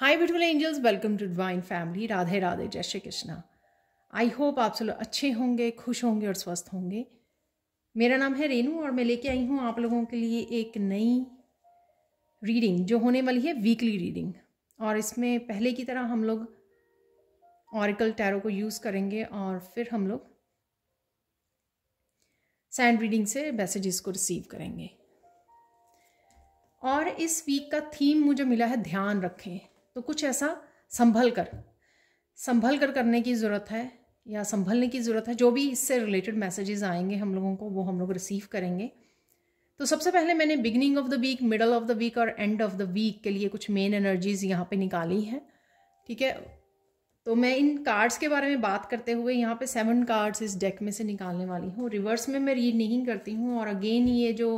hi beautiful angels welcome to divine family Radhe Radhe जय Shri Krishna I hope आप सब लोग अच्छे होंगे खुश होंगे और स्वस्थ होंगे मेरा नाम है रेनू और मैं लेके आई हूँ आप लोगों के लिए एक नई रीडिंग जो होने वाली है वीकली रीडिंग और इसमें पहले की तरह हम लोग ऑरिकल टैरो को यूज़ करेंगे और फिर हम लोग सैंड रीडिंग से मैसेजेस को रिसीव करेंगे और इस वीक का थीम मुझे मिला है ध्यान रखें तो कुछ ऐसा संभल कर संभल कर करने की ज़रूरत है या संभलने की ज़रूरत है जो भी इससे रिलेटेड मैसेजेस आएंगे हम लोगों को वो हम लोग रिसीव करेंगे तो सबसे पहले मैंने beginning of the week middle of the week और एंड ऑफ द वीक के लिए कुछ मेन एनर्जीज यहाँ पे निकाली हैं ठीक है तो मैं इन कार्ड्स के बारे में बात करते हुए यहाँ पे सेवन कार्ड्स इस डेक में से निकालने वाली हूँ रिवर्स में मैं रीड नहीं करती हूँ और अगेन ये जो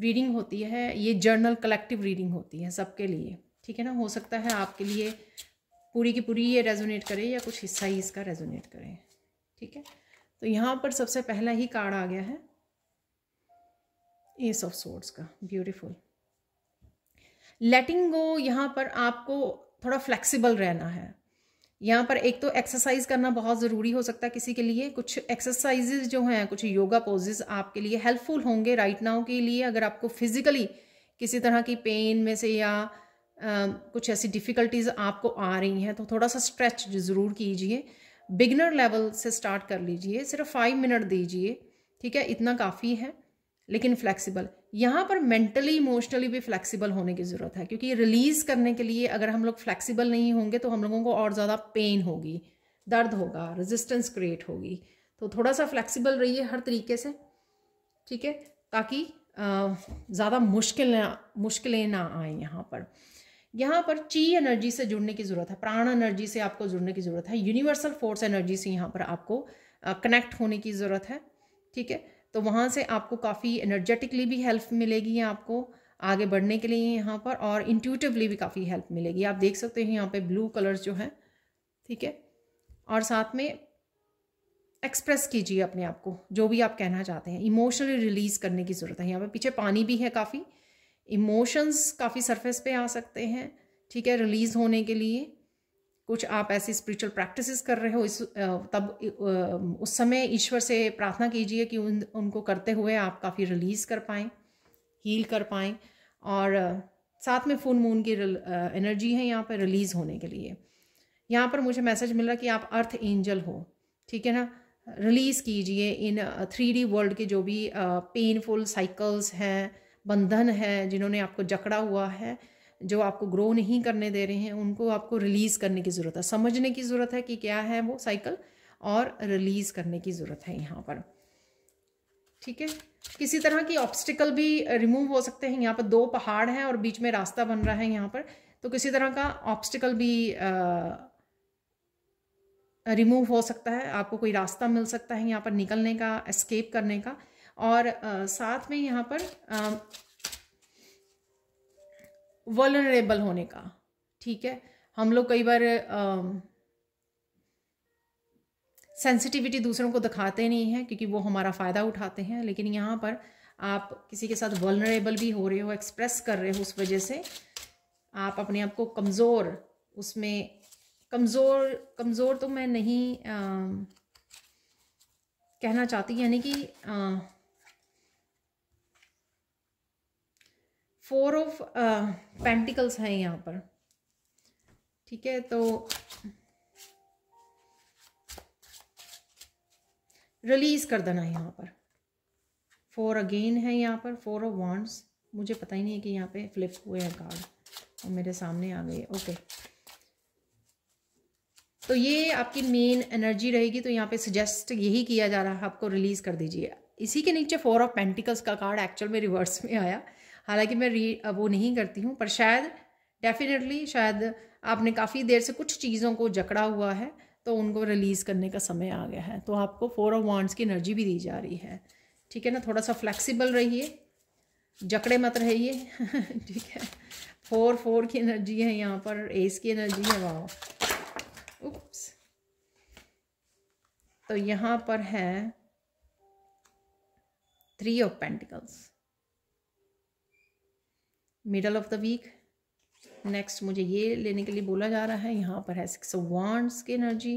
रीडिंग होती है ये जर्नल कलेक्टिव रीडिंग होती है सबके लिए ठीक है ना हो सकता है आपके लिए पूरी की पूरी ये रेजोनेट करे या कुछ हिस्सा ही इसका रेजोनेट करे ठीक है तो यहाँ पर सबसे पहला ही कार्ड आ गया है एस ऑफ सोर्ड्स का ब्यूटीफुल लेटिंग गो यहाँ पर आपको थोड़ा फ्लेक्सिबल रहना है यहाँ पर एक तो एक्सरसाइज करना बहुत ज़रूरी हो सकता है किसी के लिए कुछ एक्सरसाइजेज जो हैं कुछ योगा पोजेज आपके लिए हेल्पफुल होंगे राइट नाउ के लिए अगर आपको फिजिकली किसी तरह की पेन में से या कुछ ऐसी डिफ़िकल्टीज़ आपको आ रही हैं तो थोड़ा सा स्ट्रेच ज़रूर कीजिए बिगनर लेवल से स्टार्ट कर लीजिए सिर्फ फाइव मिनट दीजिए ठीक है इतना काफ़ी है लेकिन फ्लेक्सिबल यहाँ पर मेंटली इमोशनली भी फ्लेक्सिबल होने की ज़रूरत है क्योंकि रिलीज़ करने के लिए अगर हम लोग फ्लेक्सिबल नहीं होंगे तो हम लोगों को और ज़्यादा पेन होगी दर्द होगा रेजिस्टेंस क्रिएट होगी तो थोड़ा सा फ्लेक्सिबल रहिए हर तरीके से ठीक है ताकि ज़्यादा मुश्किल मुश्किलें ना आए यहाँ पर यहाँ पर ची एनर्जी से जुड़ने की ज़रूरत है प्राण एनर्जी से आपको जुड़ने की ज़रूरत है यूनिवर्सल फोर्स एनर्जी से यहाँ पर आपको कनेक्ट होने की ज़रूरत है ठीक है तो वहाँ से आपको काफ़ी एनर्जेटिकली भी हेल्प मिलेगी आपको आगे बढ़ने के लिए यहाँ पर और इंट्यूटिवली भी काफ़ी हेल्प मिलेगी आप देख सकते हैं यहाँ पे ब्लू कलर्स जो हैं ठीक है और साथ में एक्सप्रेस कीजिए अपने आप को जो भी आप कहना चाहते हैं इमोशनली रिलीज़ करने की ज़रूरत है यहाँ पर पीछे पानी भी है काफ़ी इमोशंस काफ़ी सरफेस पे आ सकते हैं ठीक है रिलीज होने के लिए कुछ आप ऐसी स्पिरिचुअल प्रैक्टिसेस कर रहे हो इस तब उस समय ईश्वर से प्रार्थना कीजिए कि उन उनको करते हुए आप काफ़ी रिलीज कर पाएँ हील कर पाएँ और साथ में फुल मून की एनर्जी है यहाँ पर रिलीज़ होने के लिए यहाँ पर मुझे मैसेज मिल रहा कि आप अर्थ एंजल हो ठीक है ना रिलीज़ कीजिए इन थ्री डी वर्ल्ड के जो भी पेनफुल साइकल्स हैं बंधन है जिन्होंने आपको जकड़ा हुआ है जो आपको ग्रो नहीं करने दे रहे हैं उनको आपको रिलीज़ करने की ज़रूरत है समझने की ज़रूरत है कि क्या है वो साइकिल और रिलीज़ करने की ज़रूरत है यहाँ पर ठीक है किसी तरह की ऑब्स्टिकल भी रिमूव हो सकते हैं यहाँ पर दो पहाड़ हैं और बीच में रास्ता बन रहा है यहाँ पर तो किसी तरह का ऑब्स्टिकल भी रिमूव हो सकता है आपको कोई रास्ता मिल सकता है यहाँ पर निकलने का एस्केप करने का और आ, साथ में यहाँ पर वलनरेबल होने का ठीक है हम लोग कई बार सेंसिटिविटी दूसरों को दिखाते नहीं हैं क्योंकि वो हमारा फ़ायदा उठाते हैं लेकिन यहाँ पर आप किसी के साथ वलनरेबल भी हो रहे हो एक्सप्रेस कर रहे हो उस वजह से आप अपने आप को कमज़ोर उसमें कमज़ोर कमज़ोर तो मैं नहीं आ, कहना चाहती यानी कि फोर ऑफ पेंटिकल्स हैं यहाँ पर ठीक है तो रिलीज कर देना है यहाँ पर फोर अगेन है यहाँ पर फोर ऑफ वांट्स मुझे पता ही नहीं है कि यहाँ पे फ्लिप हुए हैं कार्ड और मेरे सामने आ गए ओके तो ये आपकी मेन एनर्जी रहेगी तो यहाँ पे सजेस्ट यही किया जा रहा है आपको रिलीज़ कर दीजिए इसी के नीचे फोर ऑफ पेंटिकल्स का कार्ड एक्चुअल में रिवर्स में आया हालांकि मैं री वो नहीं करती हूँ पर शायद डेफिनेटली शायद आपने काफ़ी देर से कुछ चीज़ों को जकड़ा हुआ है तो उनको रिलीज़ करने का समय आ गया है तो आपको फोर ऑफ वांड्स की एनर्जी भी दी जा रही है ठीक है ना थोड़ा सा फ्लेक्सिबल रहिए जकड़े मत रहिए ठीक है फोर फोर की एनर्जी है यहाँ पर एस की एनर्जी है वाह तो यहाँ पर है three of pentacles middle of the week next मुझे ये लेने के लिए बोला जा रहा है यहाँ पर है सिक्स वांड्स की एनर्जी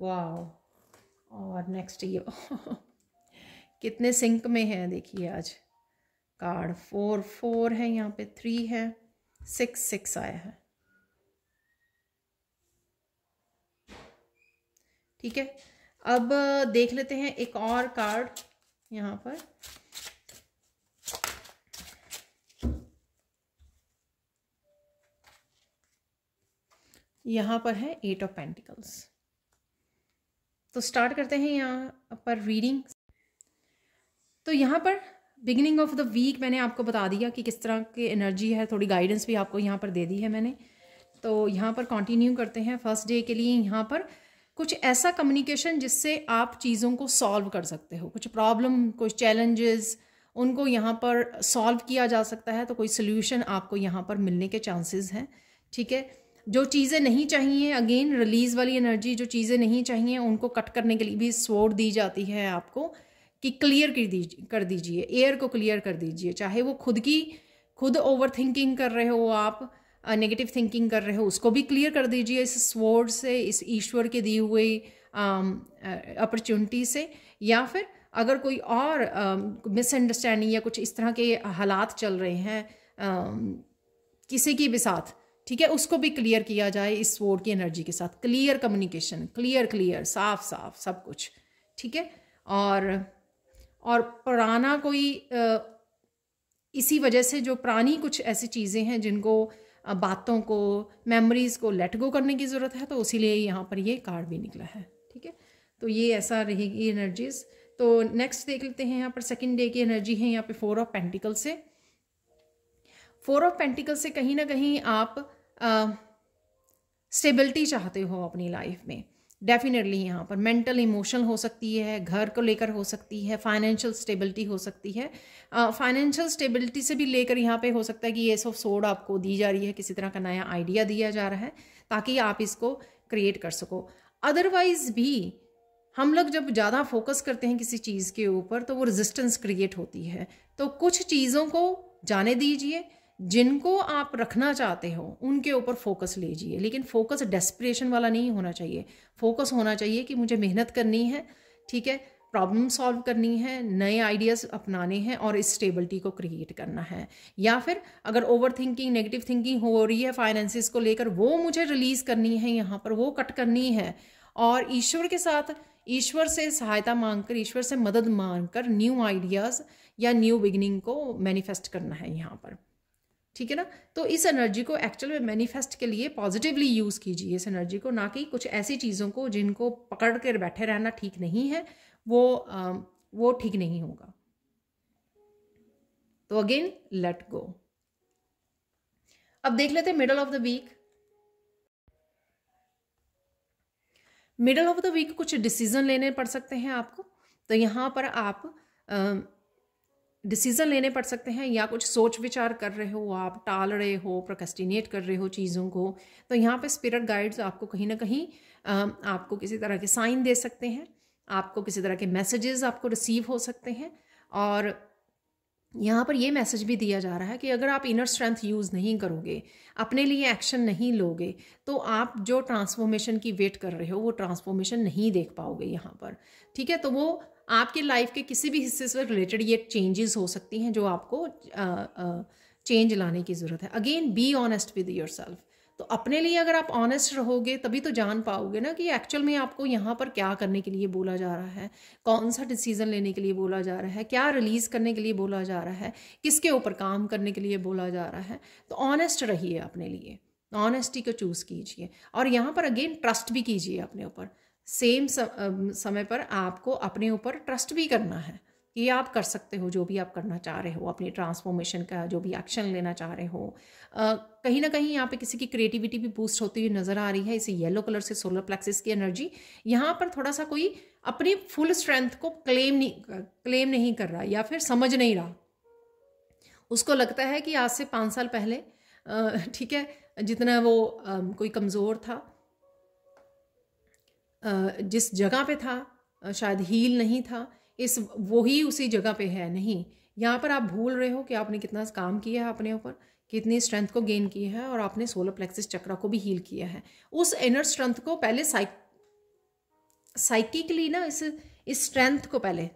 वाह और नेक्स्ट ये कितने सिंक में है देखिए आज कार्ड फोर फोर है यहाँ पे थ्री है सिक्स सिक्स आया है ठीक है अब देख लेते हैं एक और कार्ड यहाँ पर यहाँ पर है एट ऑफ पेंटिकल्स तो स्टार्ट करते हैं यहाँ पर रीडिंग तो यहाँ पर बिगिनिंग ऑफ द वीक मैंने आपको बता दिया कि किस तरह की एनर्जी है थोड़ी गाइडेंस भी आपको यहाँ पर दे दी है मैंने तो यहाँ पर कंटिन्यू करते हैं फर्स्ट डे के लिए यहाँ पर कुछ ऐसा कम्युनिकेशन जिससे आप चीज़ों को सॉल्व कर सकते हो कुछ प्रॉब्लम कुछ चैलेंजेस उनको यहाँ पर सॉल्व किया जा सकता है तो कोई सोल्यूशन आपको यहाँ पर मिलने के चांसेस हैं ठीक है जो चीज़ें नहीं चाहिए अगेन रिलीज़ वाली एनर्जी जो चीज़ें नहीं चाहिए उनको कट करने के लिए भी स्वोर्ड दी जाती है आपको कि क्लियर कर दीजिए कर दीजिए एयर को क्लियर कर दीजिए चाहे वो खुद की खुद ओवर थिंकिंग कर रहे हो आप नेगेटिव थिंकिंग कर रहे हो उसको भी क्लियर कर दीजिए इस स्वोर्ड से इस ईश्वर के दी हुई अपॉर्चुनिटी से या फिर अगर कोई और मिसअंडरस्टैंडिंग या कुछ इस तरह के हालात चल रहे हैं आ, किसी की भी साथ ठीक है उसको भी क्लियर किया जाए इस स्वोर्ड की एनर्जी के साथ क्लियर कम्युनिकेशन क्लियर क्लियर साफ साफ सब कुछ ठीक है और और पुराना कोई इसी वजह से जो पुरानी कुछ ऐसी चीज़ें हैं जिनको बातों को मेमोरीज़ को लेट गो करने की ज़रूरत है तो इसीलिए यहाँ पर ये कार्ड भी निकला है ठीक है तो ये ऐसा रहेगी एनर्जीज़ तो नेक्स्ट देख लेते हैं यहाँ पर सेकेंड डे की एनर्जी है यहाँ पे फोर ऑफ पेंटिकल से फोर ऑफ पेंटिकल से कहीं ना कहीं आप स्टेबिलिटी चाहते हो अपनी लाइफ में डेफिनेटली यहाँ पर मेंटल इमोशनल हो सकती है घर को लेकर हो सकती है फाइनेंशियल स्टेबिलिटी हो सकती है फाइनेंशियल स्टेबिलिटी से भी लेकर यहाँ पे हो सकता है कि ये सब सोड आपको दी जा रही है किसी तरह का नया आइडिया दिया जा रहा है ताकि आप इसको क्रिएट कर सको अदरवाइज भी हम लोग जब ज़्यादा फोकस करते हैं किसी चीज़ के ऊपर तो वो रेजिस्टेंस क्रिएट होती है तो कुछ चीज़ों को जाने दीजिए जिनको आप रखना चाहते हो उनके ऊपर फोकस लीजिए लेकिन फोकस डेस्परेशन वाला नहीं होना चाहिए फोकस होना चाहिए कि मुझे मेहनत करनी है ठीक है प्रॉब्लम सॉल्व करनी है नए आइडियाज़ अपनाने हैं और इस स्टेबिलिटी को क्रिएट करना है या फिर अगर ओवर थिंकिंग नेगेटिव थिंकिंग हो रही है फाइनेंसिस को लेकर वो मुझे रिलीज़ करनी है यहाँ पर वो कट करनी है और ईश्वर के साथ ईश्वर से सहायता मांगकर ईश्वर से मदद मांगकर न्यू आइडियाज़ या न्यू बिगनिंग को मैनिफेस्ट करना है यहाँ पर ठीक है ना तो इस एनर्जी को एक्चुअल में मैनिफेस्ट के लिए पॉजिटिवली यूज़ कीजिए इस एनर्जी को ना कि कुछ ऐसी चीज़ों को जिनको पकड़ कर बैठे रहना ठीक नहीं है वो वो ठीक नहीं होगा तो अगेन लेट गो अब देख लेते middle of the week middle of the week कुछ डिसीजन लेने पड़ सकते हैं आपको तो यहां पर आप डिसीज़न लेने पड़ सकते हैं या कुछ सोच विचार कर रहे हो आप टाल रहे हो प्रोकेस्टिनेट कर रहे हो चीज़ों को तो यहाँ पे स्पिरिट गाइड्स आपको कहीं ना कहीं आपको किसी तरह के साइन दे सकते हैं आपको किसी तरह के मैसेजेस आपको रिसीव हो सकते हैं और यहाँ पर ये मैसेज भी दिया जा रहा है कि अगर आप इनर स्ट्रेंथ यूज़ नहीं करोगे अपने लिए एक्शन नहीं लोगे तो आप जो ट्रांसफॉर्मेशन की वेट कर रहे हो वो ट्रांसफॉर्मेशन नहीं देख पाओगे यहाँ पर ठीक है तो वो आपके लाइफ के किसी भी हिस्से से रिलेटेड ये चेंजेस हो सकती हैं जो आपको चेंज लाने की ज़रूरत है again be honest with yourself तो अपने लिए अगर आप ऑनेस्ट रहोगे तभी तो जान पाओगे ना कि एक्चुअल में आपको यहाँ पर क्या करने के लिए बोला जा रहा है कौन सा डिसीजन लेने के लिए बोला जा रहा है क्या रिलीज़ करने के लिए बोला जा रहा है किसके ऊपर काम करने के लिए बोला जा रहा है तो ऑनेस्ट रहिए अपने लिए ऑनेस्टी को चूज़ कीजिए और यहाँ पर अगेन ट्रस्ट भी कीजिए अपने ऊपर सेम समय पर आपको अपने ऊपर ट्रस्ट भी करना है कि आप कर सकते हो जो भी आप करना चाह रहे हो अपनी ट्रांसफॉर्मेशन का जो भी एक्शन लेना चाह रहे हो कहीं ना कहीं यहाँ पे किसी की क्रिएटिविटी भी बूस्ट होती हुई नज़र आ रही है इसे येलो कलर से सोलर प्लेक्सिस की एनर्जी यहाँ पर थोड़ा सा कोई अपनी फुल स्ट्रेंथ को क्लेम नहीं क्लेम नहीं कर रहा या फिर समझ नहीं रहा उसको लगता है कि आज से पाँच साल पहले ठीक है जितना वो कोई कमज़ोर था जिस जगह पे था शायद हील नहीं था इस वही उसी जगह पे है नहीं यहाँ पर आप भूल रहे हो कि आपने कितना काम किया है अपने ऊपर कितनी स्ट्रेंथ को गेन किया है और आपने सोलर प्लेक्सिस चक्रा को भी हील किया है उस इनर स्ट्रेंथ को पहले साइक साइकिकली ना इस इस स्ट्रेंथ को पहले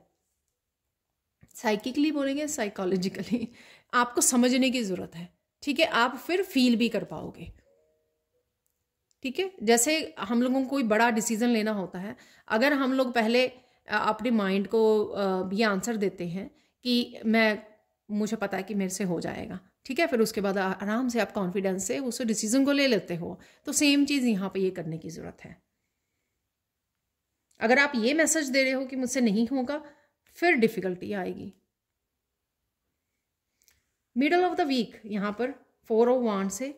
साइकिकली बोलेंगे साइकोलॉजिकली आपको समझने की ज़रूरत है ठीक है आप फिर फील भी कर पाओगे ठीक है जैसे हम लोगों को कोई बड़ा डिसीज़न लेना होता है अगर हम लोग पहले अपने माइंड को ये आंसर देते हैं कि मैं मुझे पता है कि मेरे से हो जाएगा ठीक है फिर उसके बाद आराम से आप कॉन्फिडेंस से उस डिसीज़न को ले लेते हो तो सेम चीज़ यहाँ पे ये करने की ज़रूरत है अगर आप ये मैसेज दे रहे हो कि मुझसे नहीं होगा फिर डिफ़िकल्टी आएगी मिडल ऑफ द वीक यहाँ पर फोर ओ वन से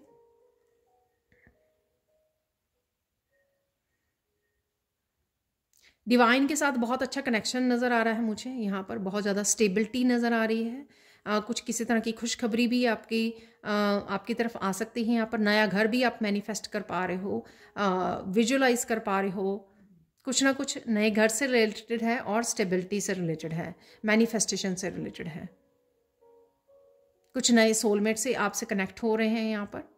डिवाइन के साथ बहुत अच्छा कनेक्शन नज़र आ रहा है मुझे यहाँ पर बहुत ज़्यादा स्टेबिलिटी नज़र आ रही है आ, कुछ किसी तरह की खुशखबरी भी आपकी आ, आपकी तरफ आ सकती है यहाँ पर नया घर भी आप मैनिफेस्ट कर पा रहे हो विजुलाइज कर पा रहे हो कुछ ना कुछ नए घर से रिलेटेड है और स्टेबिलिटी से रिलेटेड है मैनिफेस्टेशन से रिलेटेड है कुछ नए सोलमेट से आपसे कनेक्ट हो रहे हैं यहाँ पर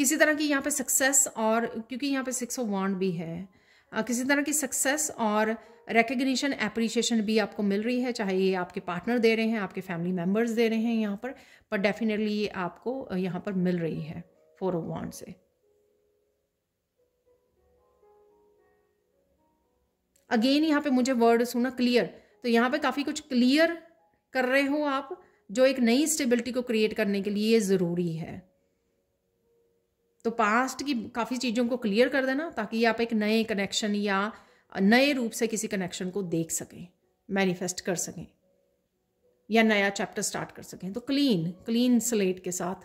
किसी तरह की यहाँ पे सक्सेस और क्योंकि यहाँ पे सिक्स ऑफ वॉन्ड भी है किसी तरह की सक्सेस और रिकग्निशन एप्रिसिएशन भी आपको मिल रही है चाहे ये आपके पार्टनर दे रहे हैं आपके फैमिली मेम्बर्स दे रहे हैं यहाँ पर पर डेफिनेटली ये आपको यहाँ पर मिल रही है फोर ऑफ वॉन्ड से अगेन यहाँ पे मुझे वर्ड सुना क्लियर तो यहाँ पे काफ़ी कुछ क्लियर कर रहे हो आप जो एक नई स्टेबिलिटी को क्रिएट करने के लिए ज़रूरी है तो पास्ट की काफ़ी चीज़ों को क्लियर कर देना ताकि आप एक नए कनेक्शन या नए रूप से किसी कनेक्शन को देख सकें मैनिफेस्ट कर सकें या नया चैप्टर स्टार्ट कर सकें तो क्लीन क्लीन स्लेट के साथ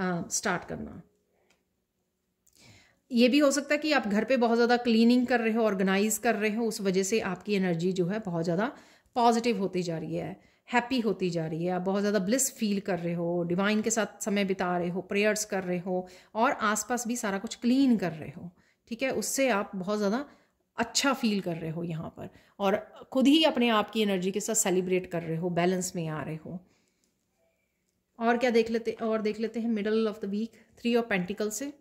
आ, स्टार्ट करना ये भी हो सकता है कि आप घर पे बहुत ज़्यादा क्लीनिंग कर रहे हो ऑर्गेनाइज कर रहे हो उस वजह से आपकी एनर्जी जो है बहुत ज़्यादा पॉजिटिव होती जा रही है हैप्पी होती जा रही है आप बहुत ज़्यादा ब्लिस फील कर रहे हो डिवाइन के साथ समय बिता रहे हो प्रेयर्स कर रहे हो और आसपास भी सारा कुछ क्लीन कर रहे हो ठीक है उससे आप बहुत ज़्यादा अच्छा फील कर रहे हो यहाँ पर और खुद ही अपने आप की एनर्जी के साथ सेलिब्रेट कर रहे हो बैलेंस में आ रहे हो और क्या देख लेते और देख लेते हैं middle of the week three of pentacle से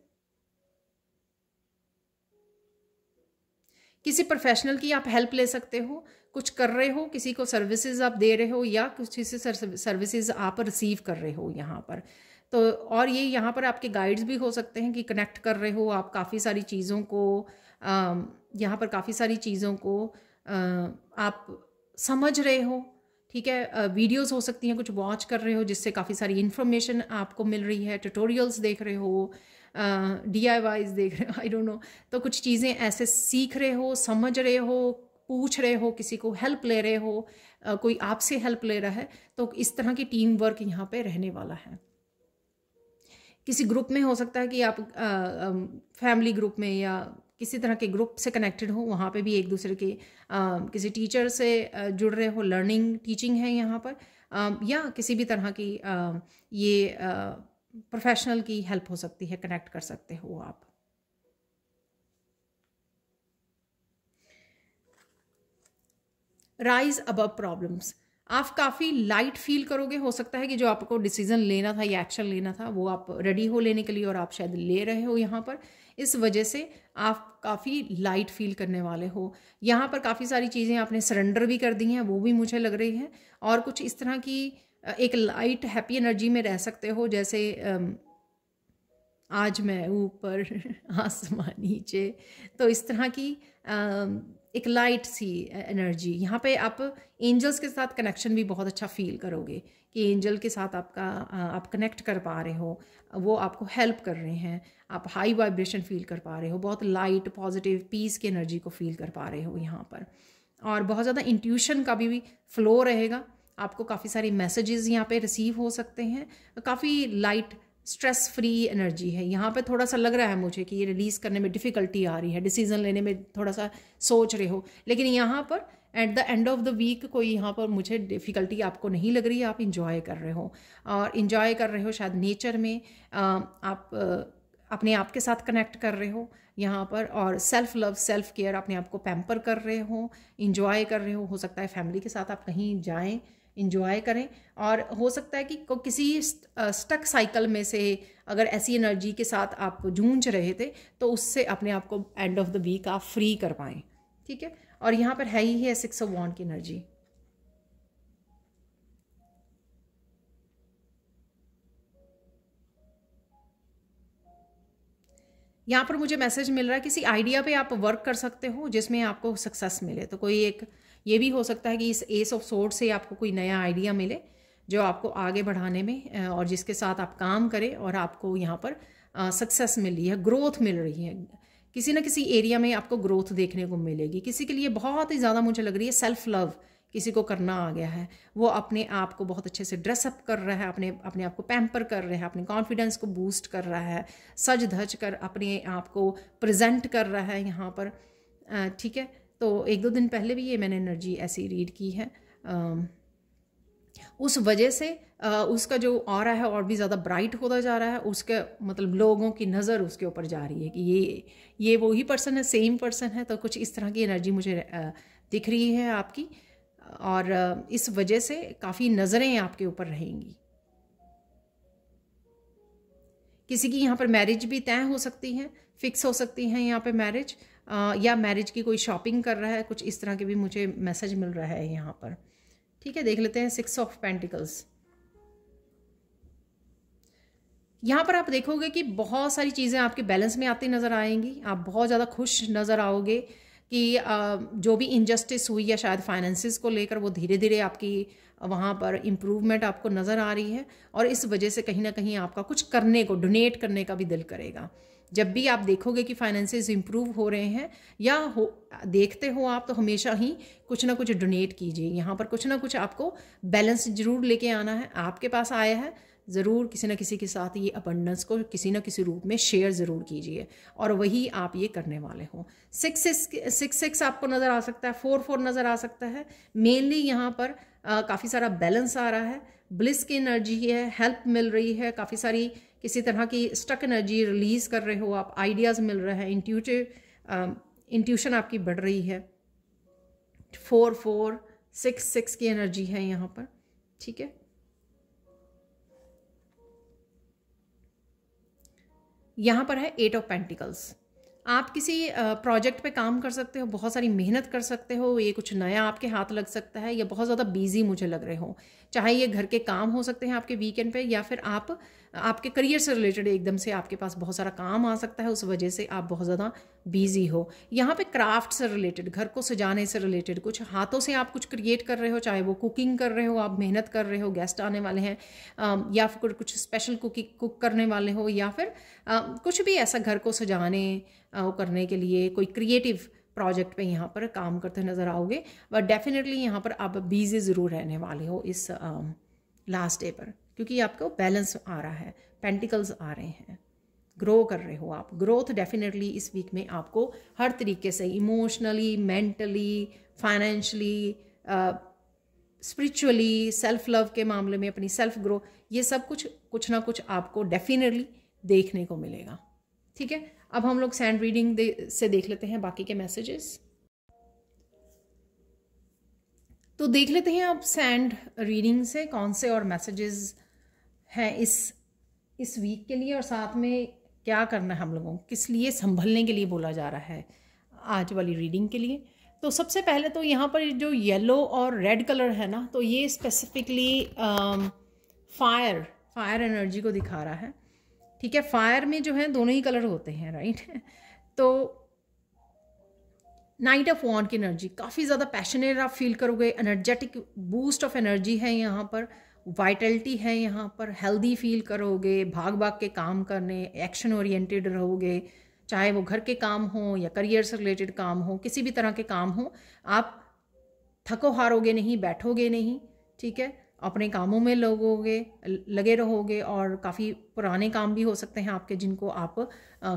किसी प्रोफेशनल की आप हेल्प ले सकते हो कुछ कर रहे हो किसी को सर्विसेज आप दे रहे हो या चीज़ से सर्विसेज आप रिसीव कर रहे हो यहाँ पर तो और ये यहाँ पर आपके गाइड्स भी हो सकते हैं कि कनेक्ट कर रहे हो आप काफ़ी सारी चीज़ों को यहाँ पर काफ़ी सारी चीज़ों को आप समझ रहे हो ठीक है वीडियोस हो सकती हैं कुछ वॉच कर रहे हो जिससे काफ़ी सारी इन्फॉर्मेशन आपको मिल रही है ट्यूटोरियल्स देख रहे हो डी आई वाइज देख रहे हो आई डोंट नो तो कुछ चीज़ें ऐसे सीख रहे हो समझ रहे हो पूछ रहे हो किसी को हेल्प ले रहे हो कोई आपसे हेल्प ले रहा है तो इस तरह की टीम वर्क यहाँ पे रहने वाला है किसी ग्रुप में हो सकता है कि आप फैमिली ग्रुप में या किसी तरह के ग्रुप से कनेक्टेड हो वहाँ पे भी एक दूसरे के आ, किसी टीचर से जुड़ रहे हो लर्निंग टीचिंग है यहाँ पर आ, या किसी भी तरह की आ, ये प्रोफेशनल की हेल्प हो सकती है कनेक्ट कर सकते हो आप राइज अबव प्रॉब्लम्स आप काफ़ी लाइट फील करोगे हो सकता है कि जो आपको डिसीजन लेना था या एक्शन लेना था वो आप रेडी हो लेने के लिए और आप शायद ले रहे हो यहाँ पर इस वजह से आप काफ़ी लाइट फील करने वाले हो यहाँ पर काफ़ी सारी चीज़ें आपने सरेंडर भी कर दी हैं वो भी मुझे लग रही है और कुछ इस तरह की एक लाइट हैप्पी एनर्जी में रह सकते हो जैसे आज मैं ऊपर आसमान नीचे तो इस तरह की एक लाइट सी एनर्जी यहाँ पे आप एंजल्स के साथ कनेक्शन भी बहुत अच्छा फील करोगे कि एंजल के साथ आपका आप कनेक्ट कर पा रहे हो वो आपको हेल्प कर रहे हैं आप हाई वाइब्रेशन फील कर पा रहे हो बहुत लाइट पॉजिटिव पीस की एनर्जी को फील कर पा रहे हो यहाँ पर और बहुत ज़्यादा इंट्यूशन का भी, भी फ्लो रहेगा आपको काफ़ी सारे मैसेजेस यहाँ पे रिसीव हो सकते हैं काफ़ी लाइट स्ट्रेस फ्री एनर्जी है यहाँ पे थोड़ा सा लग रहा है मुझे कि ये रिलीज़ करने में डिफ़िकल्टी आ रही है डिसीज़न लेने में थोड़ा सा सोच रहे हो लेकिन यहाँ पर at the end of the week कोई यहाँ पर मुझे डिफ़िकल्टी आपको नहीं लग रही है आप इंजॉय कर रहे हो और इंजॉय कर रहे हो शायद नेचर में आप अपने आप के साथ कनेक्ट कर रहे हो यहाँ पर और सेल्फ लव सेल्फ केयर अपने आप को पैम्पर कर रहे हो इंजॉय कर रहे हो हो सकता है फैमिली के साथ आप कहीं जाएं इंजॉय करें और हो सकता है कि किसी स्टक साइकिल में से अगर ऐसी एनर्जी के साथ आप जूझ रहे थे तो उससे अपने आप को एंड ऑफ द वीक आप फ्री कर पाएँ ठीक है और यहाँ पर है ही है सिक्स ऑफ वॉन्ट की एनर्जी यहाँ पर मुझे मैसेज मिल रहा है किसी आइडिया पे आप वर्क कर सकते हो जिसमें आपको सक्सेस मिले तो कोई एक ये भी हो सकता है कि इस एस ऑफ सोर्ड से आपको कोई नया आइडिया मिले जो आपको आगे बढ़ाने में और जिसके साथ आप काम करें और आपको यहाँ पर सक्सेस मिल रही है ग्रोथ मिल रही है किसी ना किसी एरिया में आपको ग्रोथ देखने को मिलेगी किसी के लिए बहुत ही ज़्यादा मुझे लग रही है सेल्फ लव किसी को करना आ गया है वो अपने आप को बहुत अच्छे से ड्रेसअप कर रहा है अपने अपने आप को पैम्पर कर रहा है अपने कॉन्फिडेंस को बूस्ट कर रहा है सज धज कर अपने आप को प्रजेंट कर रहा है यहाँ पर ठीक है तो एक दो दिन पहले भी ये मैंने एनर्जी ऐसी रीड की है उस वजह से उसका जो आ रहा है और भी ज़्यादा ब्राइट होता जा रहा है उसके मतलब लोगों की नज़र उसके ऊपर जा रही है कि ये ये वो ही पर्सन है सेम पर्सन है तो कुछ इस तरह की एनर्जी मुझे दिख रही है आपकी और इस वजह से काफ़ी नज़रें आपके ऊपर रहेंगी किसी की यहाँ पर मैरिज भी तय हो सकती है फिक्स हो सकती है यहाँ पर मैरिज या मैरिज की कोई शॉपिंग कर रहा है कुछ इस तरह के भी मुझे मैसेज मिल रहा है यहाँ पर ठीक है देख लेते हैं सिक्स ऑफ पेंटिकल्स यहाँ पर आप देखोगे कि बहुत सारी चीज़ें आपके बैलेंस में आती नज़र आएंगी आप बहुत ज़्यादा खुश नज़र आओगे कि जो भी इनजस्टिस हुई या शायद फाइनेंसिस को लेकर वो धीरे धीरे आपकी वहाँ पर इम्प्रूवमेंट आपको नज़र आ रही है और इस वजह से कहीं ना कहीं आपका कुछ करने को डोनेट करने का भी दिल करेगा जब भी आप देखोगे कि फाइनेंसेस इम्प्रूव हो रहे हैं या हो देखते हो आप तो हमेशा ही कुछ ना कुछ डोनेट कीजिए यहाँ पर कुछ ना कुछ आपको बैलेंस जरूर लेके आना है आपके पास आया है ज़रूर किसी ना किसी के साथ ये अबंडेंस को किसी ना किसी रूप में शेयर ज़रूर कीजिए और वही आप ये करने वाले हो सिक्स सिक्स सिक्स सिक्स आपको नज़र आ सकता है फोर फोर नज़र आ सकता है मेनली यहाँ पर काफ़ी सारा बैलेंस आ रहा है ब्लिस की एनर्जी है हेल्प मिल रही है काफ़ी सारी किसी तरह की स्टक एनर्जी रिलीज़ कर रहे हो आप आइडियाज़ मिल रहे हैं इंट्यूटिव इंट्यूशन um, आपकी बढ़ रही है फोर फोर सिक्स सिक्स की एनर्जी है यहाँ पर ठीक है यहाँ पर है एट ऑफ पेंटिकल्स आप किसी प्रोजेक्ट uh, पे काम कर सकते हो बहुत सारी मेहनत कर सकते हो ये कुछ नया आपके हाथ लग सकता है या बहुत ज़्यादा बिजी मुझे लग रहे हो चाहे ये घर के काम हो सकते हैं आपके वीकेंड पे या फिर आप आपके करियर से रिलेटेड एकदम से आपके पास बहुत सारा काम आ सकता है उस वजह से आप बहुत ज़्यादा बिजी हो यहाँ पे क्राफ्ट से रिलेटेड घर को सजाने से रिलेटेड कुछ हाथों से आप कुछ क्रिएट कर रहे हो चाहे वो कुकिंग कर रहे हो आप मेहनत कर रहे हो गेस्ट आने वाले हैं या फिर कुछ स्पेशल कुकिंग कुक करने वाले हो या फिर कुछ भी ऐसा घर को सजाने करने के लिए कोई क्रिएटिव प्रोजेक्ट पे यहाँ पर काम करते नज़र आओगे बट डेफिनेटली यहाँ पर आप बिजी ज़रूर रहने वाले हो इस लास्ट डे पर क्योंकि आपको बैलेंस आ रहा है पेंटिकल्स आ रहे हैं ग्रो कर रहे हो आप ग्रोथ डेफिनेटली इस वीक में आपको हर तरीके से emotionally mentally financially spiritually self love के मामले में अपनी सेल्फ ग्रो ये सब कुछ कुछ ना कुछ आपको डेफिनेटली देखने को मिलेगा ठीक है अब हम लोग सैंड रीडिंग दे, से देख लेते हैं बाकी के मैसेजेस तो देख लेते हैं अब सैंड रीडिंग से कौन से और मैसेजेस हैं इस इस वीक के लिए और साथ में क्या करना है हम लोगों को किस लिए संभलने के लिए बोला जा रहा है आज वाली रीडिंग के लिए तो सबसे पहले तो यहाँ पर जो येलो और रेड कलर है ना तो ये स्पेसिफिकली फायर फायर एनर्जी को दिखा रहा है ठीक है फायर में जो है दोनों ही कलर होते हैं राइट तो नाइट ऑफ वॉन्ट की एनर्जी काफ़ी ज़्यादा पैशनेट आप फील करोगे एनर्जेटिक बूस्ट ऑफ एनर्जी है यहाँ पर वाइटलिटी है यहाँ पर हेल्दी फील करोगे भाग भाग के काम करने एक्शन ओरिएंटेड रहोगे चाहे वो घर के काम हो या करियर से रिलेटेड काम हो किसी भी तरह के काम हो आप थको हारोगे नहीं बैठोगे नहीं ठीक है अपने कामों में लगोगे लगे रहोगे और काफ़ी पुराने काम भी हो सकते हैं आपके जिनको आप